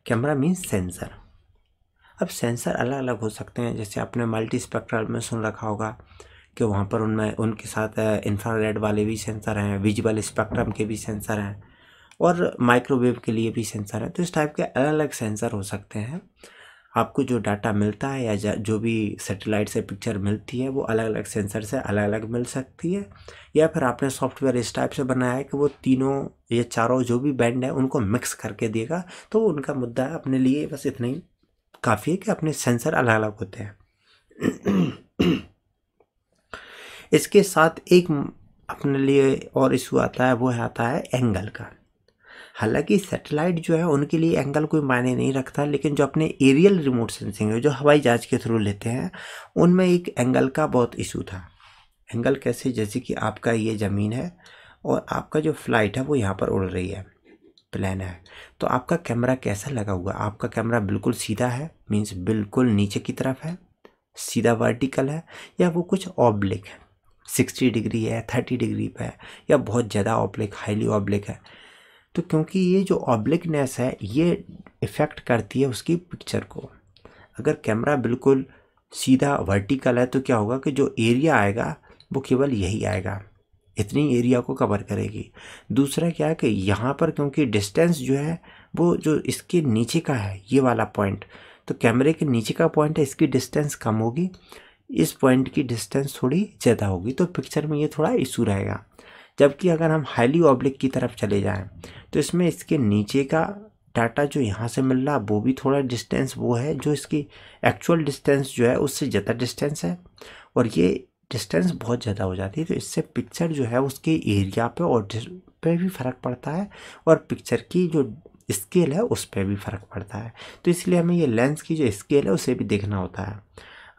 कैमरा मीन्स सेंसर अब सेंसर अलग अलग हो सकते हैं जैसे आपने मल्टी स्पेक्ट्रल में सुन रखा होगा कि वहाँ पर उनमें उनके साथ इंफ्रारेड वाले भी सेंसर हैं विजुअल स्पेक्ट्रम के भी सेंसर हैं और माइक्रोवेव के लिए भी सेंसर हैं तो इस टाइप के अलग अलग सेंसर हो सकते हैं आपको जो डाटा मिलता है या जो भी सेटेलाइट से पिक्चर मिलती है वो अलग अलग सेंसर से अलग अलग मिल सकती है या फिर आपने सॉफ्टवेयर इस टाइप से बनाया है कि वो तीनों या चारों जो भी बैंड है उनको मिक्स करके देगा तो उनका मुद्दा है अपने लिए बस इतना ही काफ़ी है कि अपने सेंसर अलग अलग होते हैं इसके साथ एक अपने लिए और इशू आता है वो आता है एंगल का हालांकि सैटेलाइट जो है उनके लिए एंगल कोई मायने नहीं रखता लेकिन जो अपने एरियल रिमोट सेंसिंग है जो हवाई जहाज के थ्रू लेते हैं उनमें एक एंगल का बहुत इशू था एंगल कैसे जैसे कि आपका ये ज़मीन है और आपका जो फ्लाइट है वो यहाँ पर उड़ रही है प्लान है तो आपका कैमरा कैसा लगा हुआ आपका कैमरा बिल्कुल सीधा है मीन्स बिल्कुल नीचे की तरफ है सीधा वर्टिकल है या वो कुछ ऑब्लिक है सिक्सटी डिग्री है थर्टी डिग्री पर है या बहुत ज़्यादा ऑब्लिक हाईली ऑब्लिक है तो क्योंकि ये जो ऑब्लिकनेस है ये इफ़ेक्ट करती है उसकी पिक्चर को अगर कैमरा बिल्कुल सीधा वर्टिकल है तो क्या होगा कि जो एरिया आएगा वो केवल यही आएगा इतनी एरिया को कवर करेगी दूसरा क्या है कि यहाँ पर क्योंकि डिस्टेंस जो है वो जो इसके नीचे का है ये वाला पॉइंट तो कैमरे के नीचे का पॉइंट है इसकी डिस्टेंस कम होगी इस पॉइंट की डिस्टेंस थोड़ी ज़्यादा होगी तो पिक्चर में ये थोड़ा इशू रहेगा जबकि अगर हम हाईली ऑब्लिक की तरफ चले जाएं तो इसमें इसके नीचे का डाटा जो यहाँ से मिल रहा वो भी थोड़ा डिस्टेंस वो है जो इसकी एक्चुअल डिस्टेंस जो है उससे ज़्यादा डिस्टेंस है और ये डिस्टेंस बहुत ज़्यादा हो जाती है तो इससे पिक्चर जो है उसके एरिया पे और पे भी फ़र्क पड़ता है और पिक्चर की जो स्केल है उस पर भी फ़र्क पड़ता है तो इसलिए हमें ये लेंस की जो स्केल है उसे भी देखना होता है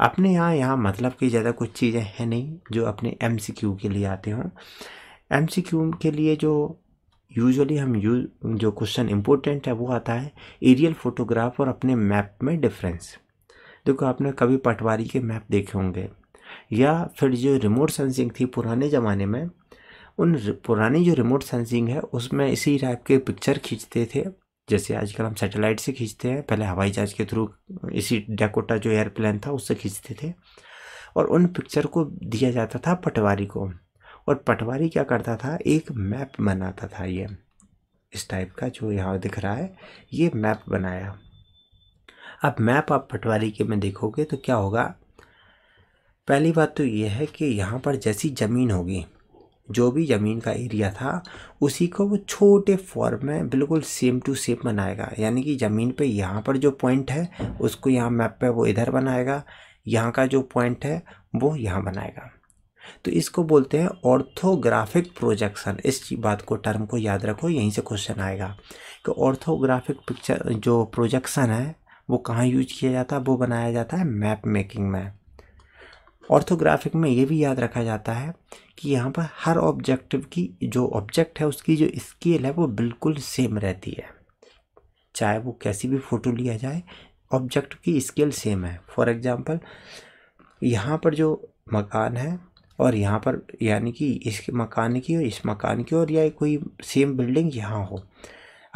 अपने यहाँ यहाँ मतलब कि ज़्यादा कुछ चीज़ें हैं नहीं जो अपने एम के लिए आते हों एम के लिए जो यूजुअली हम यूज जो क्वेश्चन इम्पोर्टेंट है वो आता है एरियल फोटोग्राफ और अपने मैप में डिफरेंस देखो आपने कभी पटवारी के मैप देखे होंगे या फिर जो रिमोट सेंसिंग थी पुराने ज़माने में उन पुरानी जो रिमोट सेंसिंग है उसमें इसी टाइप के पिक्चर खींचते थे जैसे आजकल हम सैटेलाइट से खींचते हैं पहले हवाई जहाज के थ्रू इसी डेकोटा जो एयरप्लेन था उससे खींचते थे और उन पिक्चर को दिया जाता था पटवारी को और पटवारी क्या करता था एक मैप बनाता था ये इस टाइप का जो यहाँ दिख रहा है ये मैप बनाया अब मैप आप पटवारी के में देखोगे तो क्या होगा पहली बात तो ये है कि यहाँ पर जैसी ज़मीन होगी जो भी ज़मीन का एरिया था उसी को वो छोटे फॉर्म में बिल्कुल सेम टू सेम बनाएगा यानी कि ज़मीन पे यहाँ पर जो पॉइंट है उसको यहाँ मैप पे वो इधर बनाएगा यहाँ का जो पॉइंट है वो यहाँ बनाएगा तो इसको बोलते हैं ऑर्थोग्राफिक प्रोजेक्शन इस बात को टर्म को याद रखो यहीं से क्वेश्चन आएगा कि ऑर्थोग्राफिक पिक्चर जो प्रोजेक्शन है वो कहाँ यूज किया जाता है वो बनाया जाता है मैप मेकिंग में ऑर्थोग्राफिक में ये भी याद रखा जाता है कि यहाँ पर हर ऑब्जेक्टिव की जो ऑब्जेक्ट है उसकी जो स्केल है वो बिल्कुल सेम रहती है चाहे वो कैसी भी फ़ोटो लिया जाए ऑब्जेक्ट की स्केल सेम है फॉर एग्ज़ाम्पल यहाँ पर जो मकान है और यहाँ पर यानी कि इस मकान की और इस मकान की और या कोई सेम बिल्डिंग यहाँ हो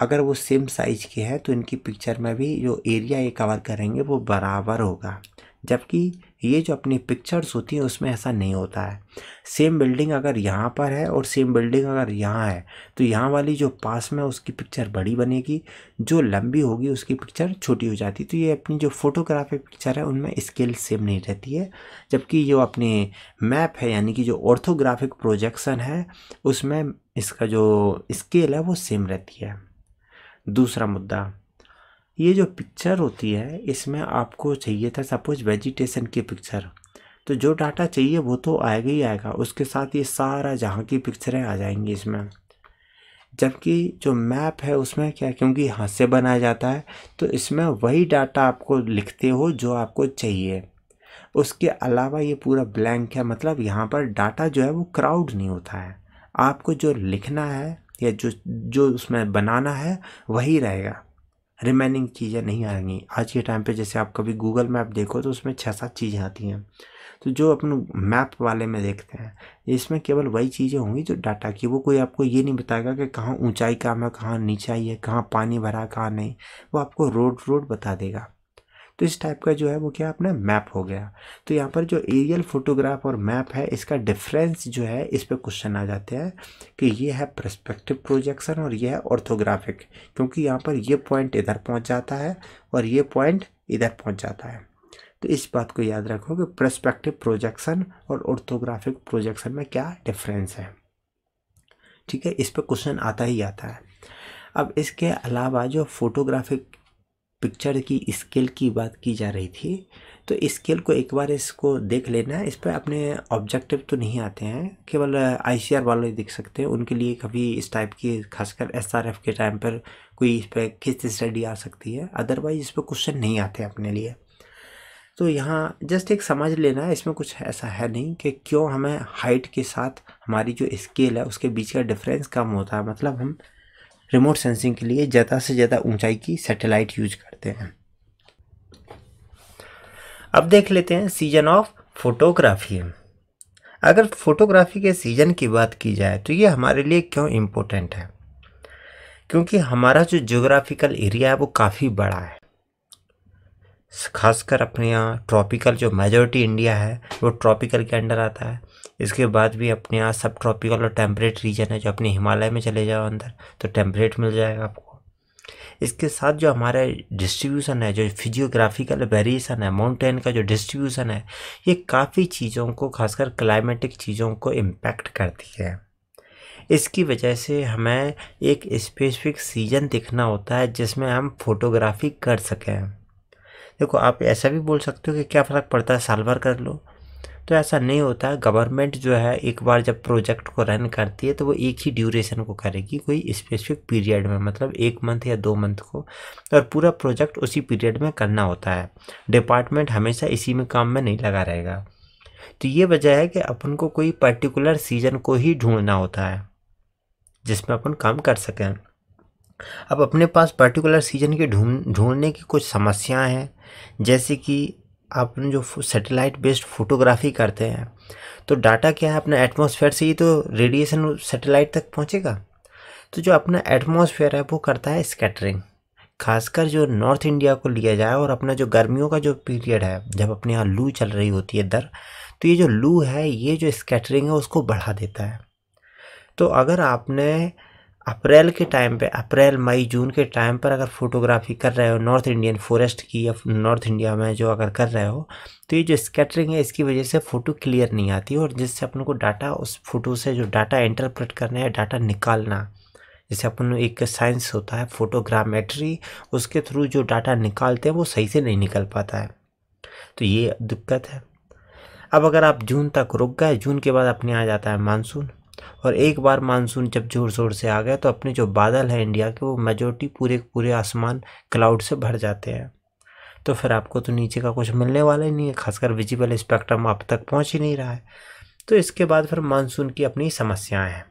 अगर वो सेम साइज़ के हैं तो इनकी पिक्चर में भी जो एरिया ये कवर करेंगे वो बराबर होगा जबकि ये जो अपनी पिक्चर्स होती हैं उसमें ऐसा नहीं होता है सेम बिल्डिंग अगर यहाँ पर है और सेम बिल्डिंग अगर यहाँ है तो यहाँ वाली जो पास में उसकी पिक्चर बड़ी बनेगी जो लंबी होगी उसकी पिक्चर छोटी हो जाती तो ये अपनी जो फोटोग्राफिक पिक्चर है उनमें स्केल सेम नहीं रहती है जबकि जो अपने मैप है यानी कि जो ऑर्थोग्राफिक प्रोजेक्शन है उसमें इसका जो स्केल है वो सेम रहती है दूसरा मुद्दा ये जो पिक्चर होती है इसमें आपको चाहिए था सपोज वेजिटेशन की पिक्चर तो जो डाटा चाहिए वो तो आएगा ही आएगा उसके साथ ये सारा जहाँ की पिक्चरें आ जाएंगी इसमें जबकि जो मैप है उसमें क्या क्योंकि हाथ से बनाया जाता है तो इसमें वही डाटा आपको लिखते हो जो आपको चाहिए उसके अलावा ये पूरा ब्लैंक है मतलब यहाँ पर डाटा जो है वो क्राउड नहीं होता है आपको जो लिखना है या जो जो उसमें बनाना है वही रहेगा रिमेनिंग चीज़ें नहीं आएंगी आज के टाइम पे जैसे आप कभी गूगल मैप देखो तो उसमें छः सात चीज़ें आती हैं तो जो अपन मैप वाले में देखते हैं इसमें केवल वही चीज़ें होंगी जो डाटा की वो कोई आपको ये नहीं बताएगा कि कहाँ ऊंचाई कम है कहाँ नीचाई है कहाँ पानी भरा कहाँ नहीं वो आपको रोड रोड बता देगा तो इस टाइप का जो है वो क्या अपना मैप हो गया तो यहाँ पर जो एरियल फोटोग्राफ और मैप है इसका डिफरेंस जो है इस पर क्वेश्चन आ जाते हैं कि ये है प्रस्पेक्टिव प्रोजेक्शन और ये है ऑर्थोग्राफिक क्योंकि यहाँ पर ये पॉइंट इधर पहुँच जाता है और ये पॉइंट इधर पहुँच जाता है तो इस बात को याद रखो कि प्रस्पेक्टिव प्रोजेक्शन और ऑर्थोग्राफिक प्रोजेक्शन में क्या डिफरेंस है ठीक है इस पर क्वेश्चन आता ही आता है अब इसके अलावा जो फोटोग्राफिक पिक्चर की स्केल की बात की जा रही थी तो स्केल को एक बार इसको देख लेना इस पर अपने ऑब्जेक्टिव तो नहीं आते हैं केवल आई वाले देख सकते हैं उनके लिए कभी इस टाइप की खासकर एस के टाइम पर कोई इस पर किस स्टडी आ सकती है अदरवाइज इस पर क्वेश्चन नहीं आते हैं अपने लिए तो यहाँ जस्ट एक समझ लेना है इसमें कुछ ऐसा है नहीं कि क्यों हमें हाइट के साथ हमारी जो स्केल है उसके बीच का डिफरेंस कम होता है मतलब हम रिमोट सेंसिंग के लिए ज़्यादा से ज़्यादा ऊंचाई की सैटेलाइट यूज करते हैं अब देख लेते हैं सीजन ऑफ फोटोग्राफी अगर फोटोग्राफी के सीज़न की बात की जाए तो ये हमारे लिए क्यों इम्पोर्टेंट है क्योंकि हमारा जो जोग्राफिकल एरिया है वो काफ़ी बड़ा है खासकर अपने यहाँ ट्रॉपिकल जो मेजोरिटी इंडिया है वो ट्रॉपिकल के अंडर आता है इसके बाद भी अपने यहाँ सब ट्रॉपिकल और टेम्परेट रीजन है जो अपने हिमालय में चले जाओ अंदर तो टेम्परेट मिल जाएगा आपको इसके साथ जो हमारा डिस्ट्रीब्यूशन है जो फिजियोग्राफिकल वेरिएशन है माउंटेन का जो डिस्ट्रीब्यूशन है ये काफ़ी चीज़ों को खासकर क्लाइमेटिक चीज़ों को इम्पैक्ट करती है इसकी वजह से हमें एक स्पेसिफिक सीजन दिखना होता है जिसमें हम फोटोग्राफी कर सकें देखो आप ऐसा भी बोल सकते हो कि क्या फ़र्क पड़ता है साल भर कर लो तो ऐसा नहीं होता गवर्नमेंट जो है एक बार जब प्रोजेक्ट को रन करती है तो वो एक ही ड्यूरेशन को करेगी कोई स्पेसिफिक पीरियड में मतलब एक मंथ या दो मंथ को और पूरा प्रोजेक्ट उसी पीरियड में करना होता है डिपार्टमेंट हमेशा इसी में काम में नहीं लगा रहेगा तो ये वजह है कि अपन को कोई पर्टिकुलर सीजन को ही ढूंढना होता है जिसमें अपन काम कर सकें अब अपने पास पर्टिकुलर सीजन के ढूंढ ढूंढने की कुछ समस्याएं हैं जैसे कि आप जो सैटेलाइट बेस्ड फोटोग्राफी करते हैं तो डाटा क्या है अपना एटमॉस्फेयर से ही तो रेडिएशन सैटेलाइट तक पहुंचेगा तो जो अपना एटमॉस्फेयर है वो करता है स्कैटरिंग खासकर जो नॉर्थ इंडिया को लिया जाए और अपना जो गर्मियों का जो पीरियड है जब अपने यहाँ लू चल रही होती है दर तो ये जो लू है ये जो स्कैटरिंग है उसको बढ़ा देता है तो अगर आपने अप्रैल के टाइम पे अप्रैल मई जून के टाइम पर अगर फोटोग्राफी कर रहे हो नॉर्थ इंडियन फॉरेस्ट की या नॉर्थ इंडिया में जो अगर कर रहे हो तो ये जो स्कैटरिंग है इसकी वजह से फ़ोटो क्लियर नहीं आती और जिससे अपन को डाटा उस फोटो से जो डाटा इंटरप्रेट करना है डाटा निकालना जैसे अपन एक साइंस होता है फोटोग्रामेट्री उसके थ्रू जो डाटा निकालते हैं वो सही से नहीं निकल पाता है तो ये दिक्कत है अब अगर आप जून तक रुक गए जून के बाद अपने आ जाता है मानसून और एक बार मानसून जब ज़ोर शोर से आ गया तो अपने जो बादल हैं इंडिया के वो मेजोरिटी पूरे पूरे आसमान क्लाउड से भर जाते हैं तो फिर आपको तो नीचे का कुछ मिलने वाला ही नहीं है खासकर विजिबल स्पेक्ट्रम अब तक पहुँच ही नहीं रहा है तो इसके बाद फिर मानसून की अपनी समस्याएँ हैं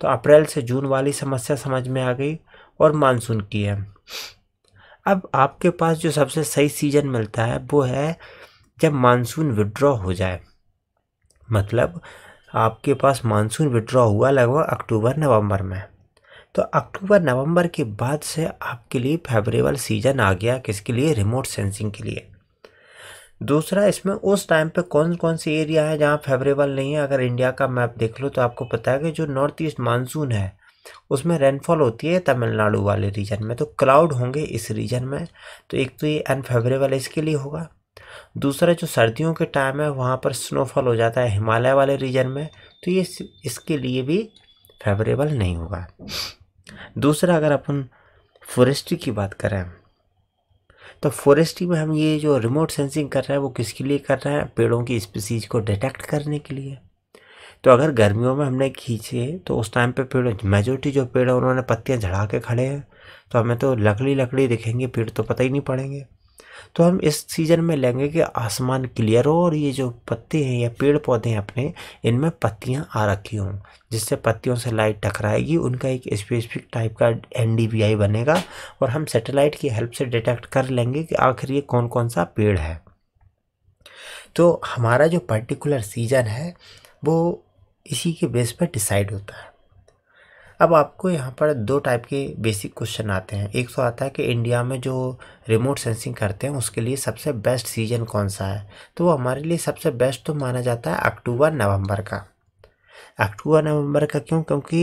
तो अप्रैल से जून वाली समस्या समझ में आ गई और मानसून की है अब आपके पास जो सबसे सही सीज़न मिलता है वो है जब मानसून विड्रॉ हो जाए मतलब आपके पास मानसून विड्रॉ हुआ लगभग अक्टूबर नवंबर में तो अक्टूबर नवंबर के बाद से आपके लिए फेवरेबल सीज़न आ गया किसके लिए रिमोट सेंसिंग के लिए दूसरा इसमें उस टाइम पे कौन कौन से एरिया है जहाँ फेवरेबल नहीं है अगर इंडिया का मैप देख लो तो आपको पता है कि जो नॉर्थ ईस्ट मानसून है उसमें रेनफॉल होती है तमिलनाडु वाले रीजन में तो क्लाउड होंगे इस रीजन में तो एक तो ये अनफेवरेबल इसके लिए होगा दूसरा जो सर्दियों के टाइम है वहाँ पर स्नोफॉल हो जाता है हिमालय वाले रीजन में तो ये इसके लिए भी फेवरेबल नहीं होगा दूसरा अगर अपन फॉरेस्ट्री की बात करें तो फॉरेस्ट्री में हम ये जो रिमोट सेंसिंग कर रहे हैं वो किसके लिए कर रहे हैं पेड़ों की स्पीसीज को डिटेक्ट करने के लिए तो अगर गर्मियों में हमने खींचे तो उस टाइम पे पेड़ मेजोरिटी जो पेड़ है उन्होंने पत्तियाँ झड़ा के खड़े हैं तो हमें तो लकड़ी लकड़ी दिखेंगे पेड़ तो पता ही नहीं पड़ेंगे तो हम इस सीज़न में लेंगे कि आसमान क्लियर हो और ये जो पत्ते हैं या पेड़ पौधे हैं अपने इनमें पत्तियाँ आ रखी हों जिससे पत्तियों से लाइट टकराएगी उनका एक स्पेसिफिक टाइप का एन बनेगा और हम सेटेलाइट की हेल्प से डिटेक्ट कर लेंगे कि आखिर ये कौन कौन सा पेड़ है तो हमारा जो पर्टिकुलर सीज़न है वो इसी के बेस पर डिसाइड होता है अब आपको यहाँ पर दो टाइप के बेसिक क्वेश्चन आते हैं एक तो आता है कि इंडिया में जो रिमोट सेंसिंग करते हैं उसके लिए सबसे बेस्ट सीजन कौन सा है तो वो हमारे लिए सबसे बेस्ट तो माना जाता है अक्टूबर नवंबर का अक्टूबर नवंबर का क्यों क्योंकि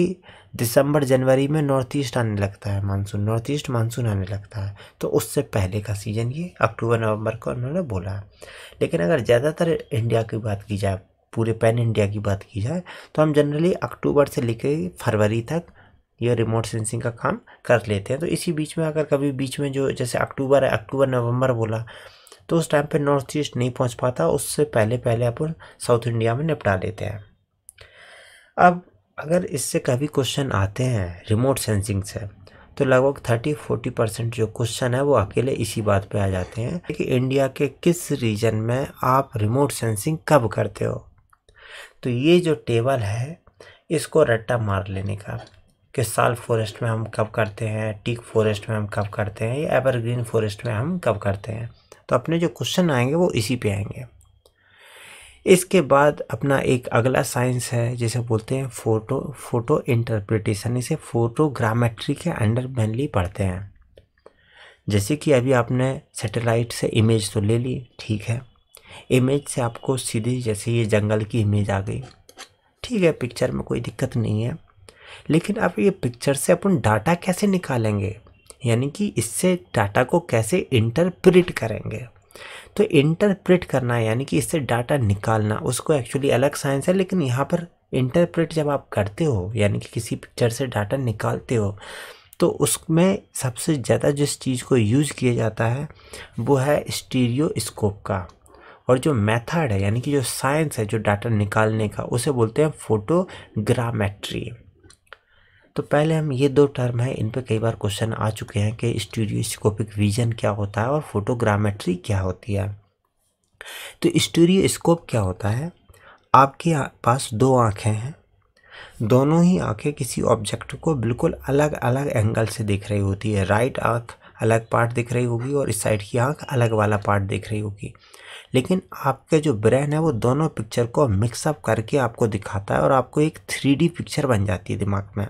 दिसंबर जनवरी में नॉर्थ ईस्ट आने लगता है मानसून नॉर्थ ईस्ट मानसून आने लगता है तो उससे पहले का सीज़न ये अक्टूबर नवंबर का उन्होंने बोला है लेकिन अगर ज़्यादातर इंडिया की बात की जाए पूरे पैन इंडिया की बात की जाए तो हम जनरली अक्टूबर से लेकर फरवरी तक ये रिमोट सेंसिंग का काम कर लेते हैं तो इसी बीच में अगर कभी बीच में जो जैसे अक्टूबर है अक्टूबर नवंबर बोला तो उस टाइम पे नॉर्थ ईस्ट नहीं पहुंच पाता उससे पहले पहले अपन साउथ इंडिया में निपटा लेते हैं अब अगर इससे कभी क्वेश्चन आते हैं रिमोट सेंसिंग से तो लगभग थर्टी फोर्टी परसेंट जो क्वेश्चन है वो अकेले इसी बात पे आ जाते हैं कि इंडिया के किस रीजन में आप रिमोट सेंसिंग कब करते हो तो ये जो टेबल है इसको रट्टा मार लेने का कि साल फॉरेस्ट में हम कब करते हैं टीक फॉरेस्ट में हम कब करते हैं या एवरग्रीन फॉरेस्ट में हम कब करते हैं तो अपने जो क्वेश्चन आएंगे वो इसी पे आएंगे इसके बाद अपना एक अगला साइंस है जिसे बोलते हैं फ़ोटो फ़ोटो इंटरप्रिटेशन इसे फ़ोटोग्रामेट्री के अंडर मेनली पढ़ते हैं जैसे कि अभी आपने सेटेलाइट से इमेज तो ले ली ठीक है इमेज से आपको सीधे जैसे ये जंगल की इमेज आ गई ठीक है पिक्चर में कोई दिक्कत नहीं है लेकिन अब ये पिक्चर से अपन डाटा कैसे निकालेंगे यानी कि इससे डाटा को कैसे इंटरप्रिट करेंगे तो इंटरप्रिट करना यानी कि इससे डाटा निकालना उसको एक्चुअली अलग साइंस है लेकिन यहाँ पर इंटरप्रिट जब आप करते हो यानी कि किसी पिक्चर से डाटा निकालते हो तो उसमें सबसे ज़्यादा जिस चीज़ को यूज़ किया जाता है वो है स्टीरियो का और जो मेथड है यानी कि जो साइंस है जो डाटा निकालने का उसे बोलते हैं फोटोग्रामेट्री तो पहले हम ये दो टर्म है इन पे कई बार क्वेश्चन आ चुके हैं कि स्टूडियोस्कोपिक विजन क्या होता है और फोटोग्रामेट्री क्या होती है तो स्टूडियोस्कोप क्या होता है आपके पास दो आँखें हैं दोनों ही आंखें किसी ऑब्जेक्ट को बिल्कुल अलग अलग एंगल से देख रही होती है राइट आंख अलग पार्ट दिख रही होगी और इस साइड की आंख अलग वाला पार्ट देख रही होगी लेकिन आपके जो ब्रेन है वो दोनों पिक्चर को मिक्सअप करके आपको दिखाता है और आपको एक थ्री पिक्चर बन जाती है दिमाग में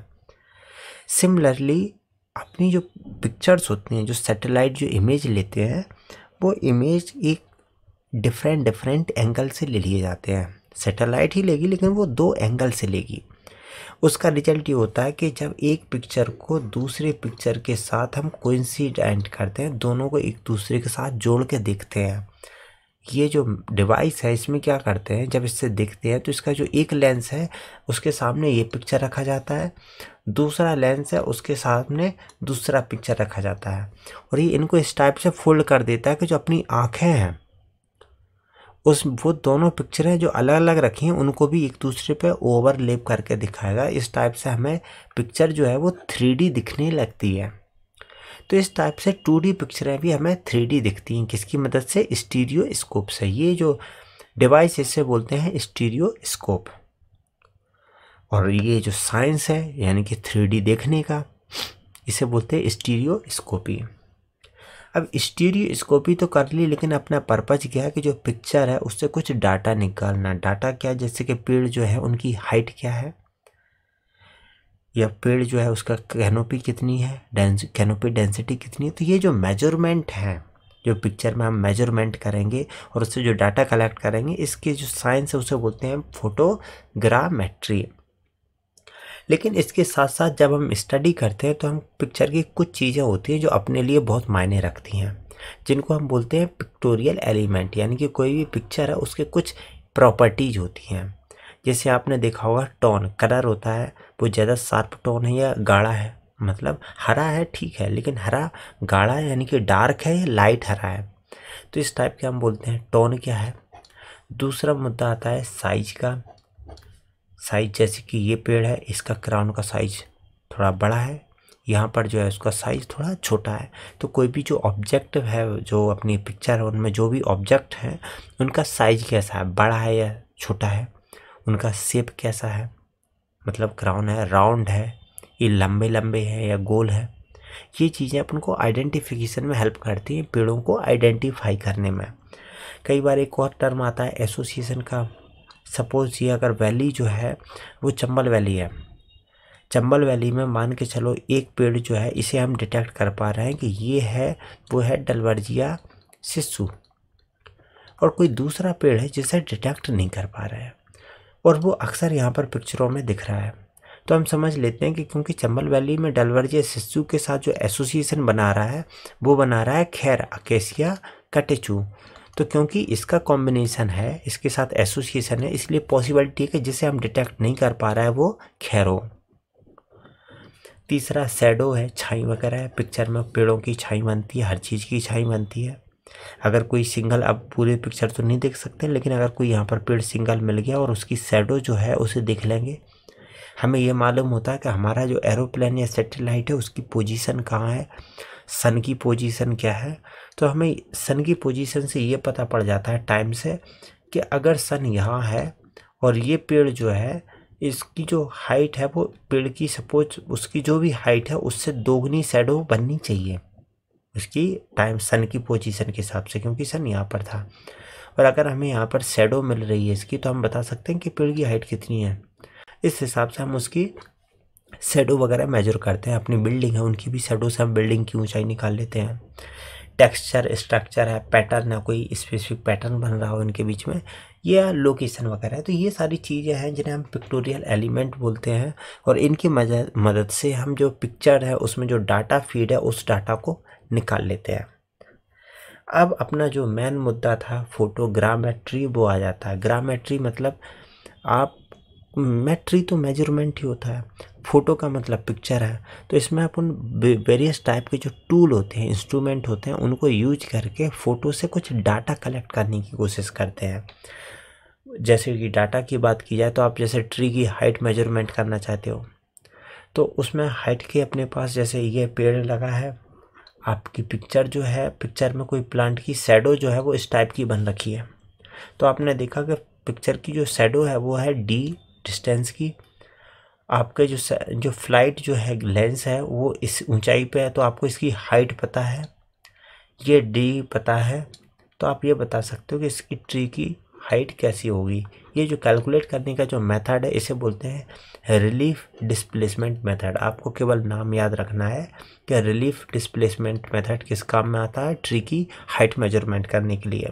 सिमिलरली अपनी जो पिक्चर्स होती हैं जो सेटेलाइट जो इमेज लेते हैं वो इमेज एक डिफरेंट डिफरेंट एंगल से ले लिए जाते हैं सेटेलाइट ही लेगी लेकिन वो दो एंगल से लेगी उसका रिजल्ट ये होता है कि जब एक पिक्चर को दूसरे पिक्चर के साथ हम कोइंसिडेंट करते हैं दोनों को एक दूसरे के साथ जोड़ के देखते हैं ये जो डिवाइस है इसमें क्या करते हैं जब इससे देखते हैं तो इसका जो एक लेंस है उसके सामने ये पिक्चर रखा जाता है दूसरा लेंस है उसके सामने दूसरा पिक्चर रखा जाता है और ये इनको इस टाइप से फोल्ड कर देता है कि जो अपनी आँखें हैं उस वो दोनों पिक्चरें जो अलग अलग रखी हैं उनको भी एक दूसरे पे ओवरलेप करके दिखाएगा इस टाइप से हमें पिक्चर जो है वो थ्री दिखने लगती है तो इस टाइप से टू पिक्चरें भी हमें थ्री दिखती हैं किसकी मदद से स्टीरियो स्कोप से ये जो डिवाइस इसे बोलते हैं स्टीरियो स्कोप और ये जो साइंस है यानी कि थ्री देखने का इसे बोलते हैं स्टीरियोस्कोपी अब स्टीरियोस्कोपी तो कर ली लेकिन अपना पर्पज़ क्या है कि जो पिक्चर है उससे कुछ डाटा निकालना डाटा क्या जैसे कि पेड़ जो है उनकी हाइट क्या है या पेड़ जो है उसका कैनोपी कितनी है डेंस कैनोपी डेंसिटी कितनी है तो ये जो मेजरमेंट है जो पिक्चर में हम मेजरमेंट करेंगे और उससे जो डाटा कलेक्ट करेंगे इसके जो साइंस है उसे बोलते हैं फोटोग्रामेट्री लेकिन इसके साथ साथ जब हम स्टडी करते हैं तो हम पिक्चर की कुछ चीज़ें होती हैं जो अपने लिए बहुत मायने रखती हैं जिनको हम बोलते हैं पिक्टोरियल एलिमेंट यानी कि कोई भी पिक्चर है उसके कुछ प्रॉपर्टीज होती हैं जैसे आपने देखा होगा टोन कलर होता है वो ज़्यादा शार्प टोन है या गाढ़ा है मतलब हरा है ठीक है लेकिन हरा गाढ़ा है यानी कि डार्क है या लाइट हरा है तो इस टाइप के हम बोलते हैं टोन क्या है दूसरा मुद्दा आता है साइज का साइज जैसे कि ये पेड़ है इसका क्राउन का साइज थोड़ा बड़ा है यहाँ पर जो है उसका साइज़ थोड़ा छोटा है तो कोई भी जो ऑब्जेक्ट है जो अपनी पिक्चर है उनमें जो भी ऑब्जेक्ट हैं उनका साइज कैसा है बड़ा है या छोटा है उनका शेप कैसा है मतलब क्राउन है राउंड है ये लंबे लंबे हैं या गोल है ये चीज़ें अपन को आइडेंटिफिकेशन में हेल्प करती हैं पेड़ों को आइडेंटिफाई करने में कई बार एक और टर्म आता है एसोसिएशन का सपोज ये अगर वैली जो है वो चंबल वैली है चंबल वैली में मान के चलो एक पेड़ जो है इसे हम डिटेक्ट कर पा रहे हैं कि ये है वो है डलवर्जिया सिस्सू और कोई दूसरा पेड़ है जिसे डिटेक्ट नहीं कर पा रहे हैं और वो अक्सर यहाँ पर पिक्चरों में दिख रहा है तो हम समझ लेते हैं कि क्योंकि चंबल वैली में डलवर्जे सिस्सू के साथ जो एसोसिएशन बना रहा है वो बना रहा है खैर अकेसिया कटेचू तो क्योंकि इसका कॉम्बिनेशन है इसके साथ एसोसिएशन है इसलिए पॉसिबिलिटी है कि जिसे हम डिटेक्ट नहीं कर पा रहा है वो खैर हो तीसरा सैडो है छाई वगैरह है पिक्चर में पेड़ों की छाई बनती है हर चीज़ की छाई बनती है अगर कोई सिंगल आप पूरे पिक्चर तो नहीं देख सकते लेकिन अगर कोई यहाँ पर पेड़ सिंगल मिल गया और उसकी शेडो जो है उसे देख लेंगे हमें यह मालूम होता है कि हमारा जो एरोप्लेन या सेटेलाइट है उसकी पोजीशन कहाँ है सन की पोजीशन क्या है तो हमें सन की पोजीशन से ये पता पड़ जाता है टाइम से कि अगर सन यहाँ है और ये पेड़ जो है इसकी जो हाइट है वो पेड़ की सपोज उसकी जो भी हाइट है उससे दोगुनी शैडो बननी चाहिए उसकी टाइम सन की पोजीशन के हिसाब से क्योंकि सन यहाँ पर था और अगर हमें यहाँ पर शेडो मिल रही है इसकी तो हम बता सकते हैं कि पेड़ की हाइट कितनी है इस हिसाब से हम उसकी शेडो वगैरह मेजर करते हैं अपनी बिल्डिंग है उनकी भी शेडो से हम बिल्डिंग की ऊंचाई निकाल लेते हैं टेक्स्चर स्ट्रक्चर है पैटर्न है कोई स्पेसिफिक पैटर्न बन रहा हो इनके बीच में या लोकेशन वगैरह है तो ये सारी चीज़ें हैं जिन्हें हम पिक्टोरियल एलिमेंट बोलते हैं और इनकी मदद से हम जो पिक्चर है उसमें जो डाटा फीड है उस डाटा को निकाल लेते हैं अब अपना जो मेन मुद्दा था फोटोग्रामेट्री वो आ जाता है ग्रामेट्री मतलब आप मेट्री तो मेजरमेंट ही होता है फ़ोटो का मतलब पिक्चर है तो इसमें अपन वेरियस टाइप के जो टूल होते हैं इंस्ट्रूमेंट होते हैं उनको यूज करके फ़ोटो से कुछ डाटा कलेक्ट करने की कोशिश करते हैं जैसे कि डाटा की बात की जाए तो आप जैसे ट्री की हाइट मेजरमेंट करना चाहते हो तो उसमें हाइट के अपने पास जैसे ये पेड़ लगा है आपकी पिक्चर जो है पिक्चर में कोई प्लांट की सैडो जो है वो इस टाइप की बन रखी है तो आपने देखा कि पिक्चर की जो सैडो है वो है डी डिस्टेंस की आपके जो जो फ्लाइट जो है लेंस है वो इस ऊंचाई पे है तो आपको इसकी हाइट पता है ये डी पता है तो आप ये बता सकते हो कि इसकी ट्री की हाइट कैसी होगी ये जो कैलकुलेट करने का जो मेथड है इसे बोलते हैं रिलीफ डिस्प्लेसमेंट मेथड आपको केवल नाम याद रखना है कि रिलीफ डिस्प्लेसमेंट मेथड किस काम में आता है ट्री की हाइट मेजरमेंट करने के लिए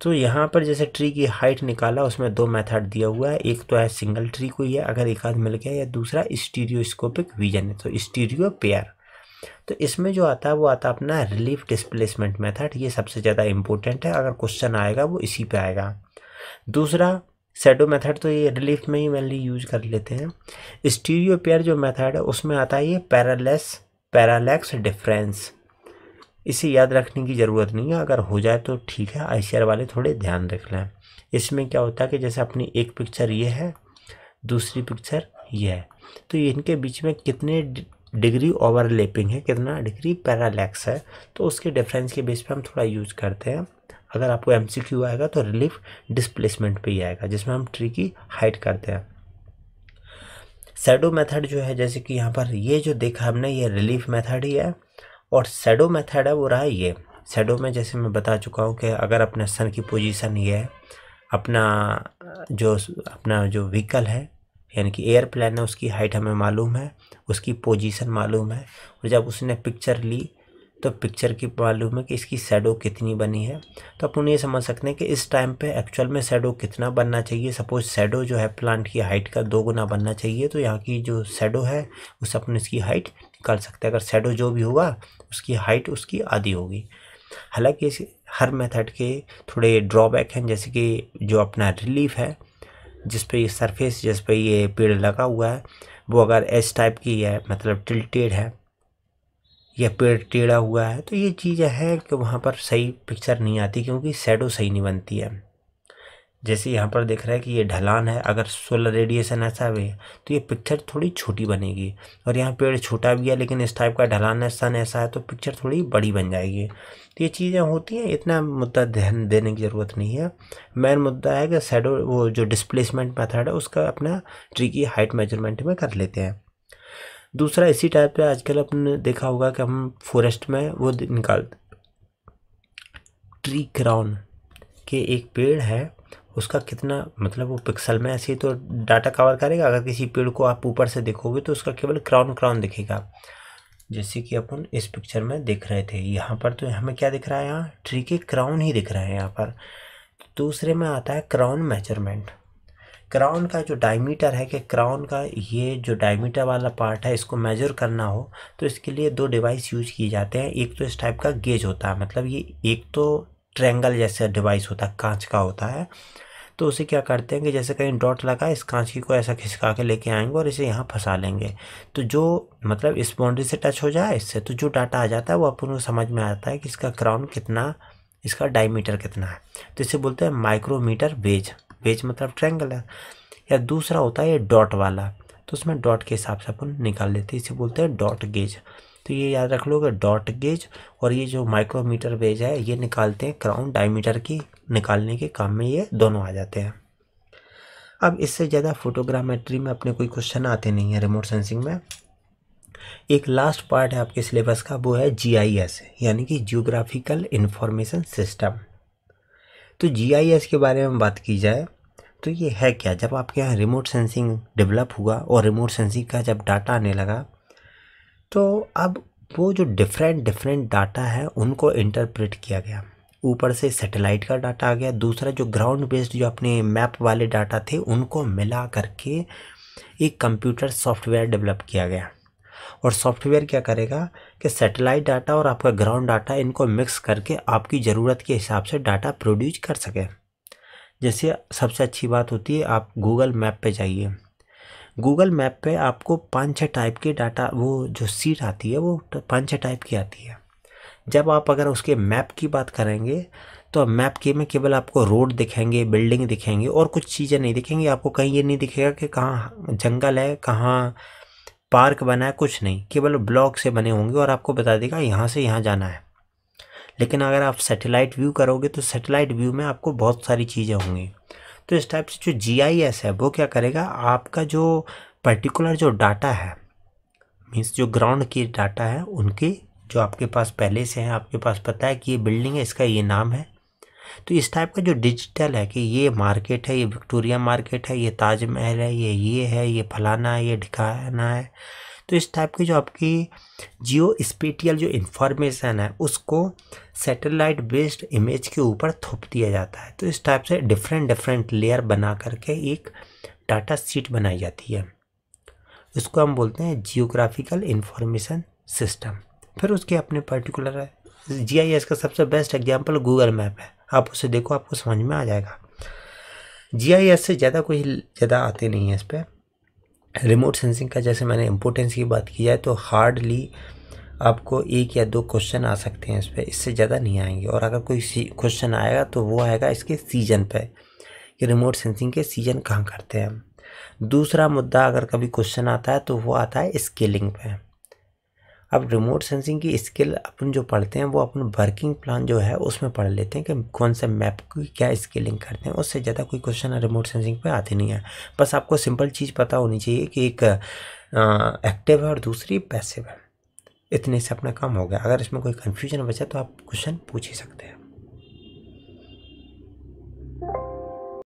तो यहाँ पर जैसे ट्री की हाइट निकाला उसमें दो मेथड दिया हुआ है एक तो है सिंगल ट्री को ही अगर एक आध मिल गया या दूसरा स्टीरियोस्कोपिक विजन है तो स्टीरियो पेयर तो इसमें जो आता है वो आता है अपना रिलीफ डिस्प्लेसमेंट मेथड ये सबसे ज़्यादा इंपॉर्टेंट है अगर क्वेश्चन आएगा वो इसी पे आएगा दूसरा सेडो मेथड तो ये रिलीफ में ही मेनली यूज कर लेते हैं स्टीरियो पेयर जो मेथड है उसमें आता है ये पैरालेस पैरालैक्स डिफरेंस इसे याद रखने की ज़रूरत नहीं है अगर हो जाए तो ठीक है आई वाले थोड़े ध्यान रख लें इसमें क्या होता है कि जैसे अपनी एक पिक्चर ये है दूसरी पिक्चर ये है तो इनके बीच में कितने डिग्री ओवरलेपिंग है कितना डिग्री पैरालैक्स है तो उसके डिफरेंस के बेस पर हम थोड़ा यूज करते हैं अगर आपको एम आएगा तो रिलीफ डिस्प्लेसमेंट पे ही आएगा जिसमें हम ट्री की हाइट करते हैं सैडो मेथड जो है जैसे कि यहाँ पर ये जो देखा हमने ये रिलीफ मेथड ही है और सैडो मेथड है वो रहा ये सैडो में जैसे मैं बता चुका हूँ कि अगर अपने सन की पोजीशन ये है अपना जो अपना जो व्हीकल है यानी कि एयरप्लेन है उसकी हाइट हमें मालूम है उसकी पोजीशन मालूम है और जब उसने पिक्चर ली तो पिक्चर की मालूम है कि इसकी शेडो कितनी बनी है तो अपन ये समझ सकते हैं कि इस टाइम पे एक्चुअल में शेडो कितना बनना चाहिए सपोज शेडो जो है प्लांट की हाइट का दो गुना बनना चाहिए तो यहाँ की जो शेडो है उस अपन इसकी हाइट निकाल सकते हैं अगर शेडो जो भी होगा उसकी हाइट उसकी आधी होगी हालाँकि इस हर मेथड के थोड़े ड्रॉबैक हैं जैसे कि जो अपना रिलीफ है जिस पर ये सरफेस जिस पर ये पेड़ लगा हुआ है वो अगर एस टाइप की है मतलब टिल्टेड है या पेड़ टेढ़ा हुआ है तो ये चीज़ है कि वहाँ पर सही पिक्चर नहीं आती क्योंकि शेडो सही नहीं बनती है जैसे यहाँ पर देख रहा है कि ये ढलान है अगर सोलर रेडिएशन ऐसा भी है तो ये पिक्चर थोड़ी छोटी बनेगी और यहाँ पेड़ छोटा भी है लेकिन इस टाइप का ढलान है सन ऐसा है तो पिक्चर थोड़ी बड़ी बन जाएगी तो ये चीज़ें होती हैं इतना मुद्दा ध्यान देने की ज़रूरत नहीं है मेन मुद्दा है कि शेडो वो जो डिस्प्लेसमेंट मेथड है उसका अपना ट्री की हाइट मेजरमेंट में कर लेते हैं दूसरा इसी टाइप पे आजकल आपने देखा होगा कि हम फॉरेस्ट में वो निकाल ट्री क्राउन के एक पेड़ है उसका कितना मतलब वो पिक्सल में ऐसे ही तो डाटा कवर करेगा अगर किसी पेड़ को आप ऊपर से देखोगे तो उसका केवल क्राउन क्राउन दिखेगा जैसे कि अपन इस पिक्चर में देख रहे थे यहाँ पर तो हमें क्या दिख रहा है यहाँ ट्री के क्राउन ही दिख रहे हैं यहाँ पर तो दूसरे में आता है क्राउन मेजरमेंट क्राउन का जो डायमीटर है कि क्राउन का ये जो डायमीटर वाला पार्ट है इसको मेजर करना हो तो इसके लिए दो डिवाइस यूज किए जाते हैं एक तो इस टाइप का गेज होता है मतलब ये एक तो ट्रेंगल जैसा डिवाइस होता है कांच का होता है तो उसे क्या करते हैं कि जैसे कहीं डॉट लगा इस कांच की को ऐसा खिसका के लेके आएंगे और इसे यहाँ फंसा लेंगे तो जो मतलब इस बाउंड्री से टच हो जाए इससे तो जो डाटा आ जाता है वो अपन को समझ में आता है कि इसका क्राउन कितना इसका डायमीटर कितना है तो इसे बोलते हैं माइक्रोमीटर वेज पेज मतलब ट्रैंगल है या दूसरा होता है ये डॉट वाला तो उसमें डॉट के हिसाब से अपन निकाल लेते हैं इसे बोलते हैं डॉट गेज तो ये याद रख लो कि डॉट गेज और ये जो माइक्रोमीटर वेज है ये निकालते हैं क्राउन डायमीटर की निकालने के काम में ये दोनों आ जाते हैं अब इससे ज़्यादा फोटोग्रामेट्री में अपने कोई क्वेश्चन आते नहीं है रिमोट सेंसिंग में एक लास्ट पार्ट है आपके सिलेबस का वो है जी यानी कि जियोग्राफिकल इन्फॉर्मेशन सिस्टम तो जीआईएस के बारे में बात की जाए तो ये है क्या जब आपके यहाँ रिमोट सेंसिंग डेवलप हुआ और रिमोट सेंसिंग का जब डाटा आने लगा तो अब वो जो डिफरेंट डिफरेंट डाटा है उनको इंटरप्रेट किया गया ऊपर से सैटेलाइट का डाटा आ गया दूसरा जो ग्राउंड बेस्ड जो अपने मैप वाले डाटा थे उनको मिला करके एक कंप्यूटर सॉफ्टवेयर डेवलप किया गया और सॉफ्टवेयर क्या करेगा कि सेटेलाइट डाटा और आपका ग्राउंड डाटा इनको मिक्स करके आपकी ज़रूरत के हिसाब से डाटा प्रोड्यूस कर सकें जैसे सबसे अच्छी बात होती है आप गूगल मैप पे जाइए गूगल मैप पे आपको पाँच छः टाइप के डाटा वो जो सीट आती है वो पाँच छः टाइप की आती है जब आप अगर उसके मैप की बात करेंगे तो मैप के में केवल आपको रोड दिखेंगे बिल्डिंग दिखेंगे और कुछ चीज़ें नहीं दिखेंगी आपको कहीं ये नहीं दिखेगा कि कहाँ जंगल है कहाँ पार्क बना है कुछ नहीं केवल ब्लॉक से बने होंगे और आपको बता देगा यहाँ से यहाँ जाना है लेकिन अगर आप सैटेलाइट व्यू करोगे तो सैटेलाइट व्यू में आपको बहुत सारी चीज़ें होंगी तो इस टाइप से जो जी है वो क्या करेगा आपका जो पर्टिकुलर जो डाटा है मीन्स जो ग्राउंड की डाटा है उनके जो आपके पास पहले से हैं आपके पास पता है कि ये बिल्डिंग है इसका ये नाम है तो इस टाइप का जो डिजिटल है कि ये मार्केट है ये विक्टोरिया मार्केट है ये ताजमहल है ये ये है ये फलाना है ये ढिकाना है तो इस टाइप की जो आपकी जियो स्पेटियल जो इन्फॉर्मेशन है उसको सैटेलाइट बेस्ड इमेज के ऊपर थोप दिया जाता है तो इस टाइप से डिफरेंट डिफरेंट लेयर बना करके एक डाटा सीट बनाई जाती है इसको हम बोलते हैं जियोग्राफिकल इन्फॉर्मेशन सिस्टम फिर उसके अपने पर्टिकुलर है जी आई एस का सबसे बेस्ट एग्जाम्पल गूगल मैप है आप उसे देखो आपको समझ में आ जाएगा जी से ज़्यादा कोई ज़्यादा आते नहीं है इस पर रिमोट सेंसिंग का जैसे मैंने इम्पोर्टेंस की बात की जाए तो हार्डली आपको एक या दो क्वेश्चन आ सकते हैं इस पर इससे ज़्यादा नहीं आएंगे और अगर कोई क्वेश्चन आएगा तो वो आएगा इसके सीजन पर कि रिमोट सेंसिंग के सीजन कहाँ करते हैं हम दूसरा मुद्दा अगर कभी क्वेश्चन आता है तो वो आता है स्केलिंग पे अब रिमोट सेंसिंग की स्किल अपन जो पढ़ते हैं वो अपन वर्किंग प्लान जो है उसमें पढ़ लेते हैं कि कौन से मैप की क्या स्केलिंग करते हैं उससे ज़्यादा कोई क्वेश्चन रिमोट सेंसिंग पे आते नहीं है बस आपको सिंपल चीज़ पता होनी चाहिए कि एक एक्टिव है और दूसरी पैसिव है इतने से अपना काम हो गया अगर इसमें कोई कन्फ्यूजन बचा तो आप क्वेश्चन पूछ ही सकते हैं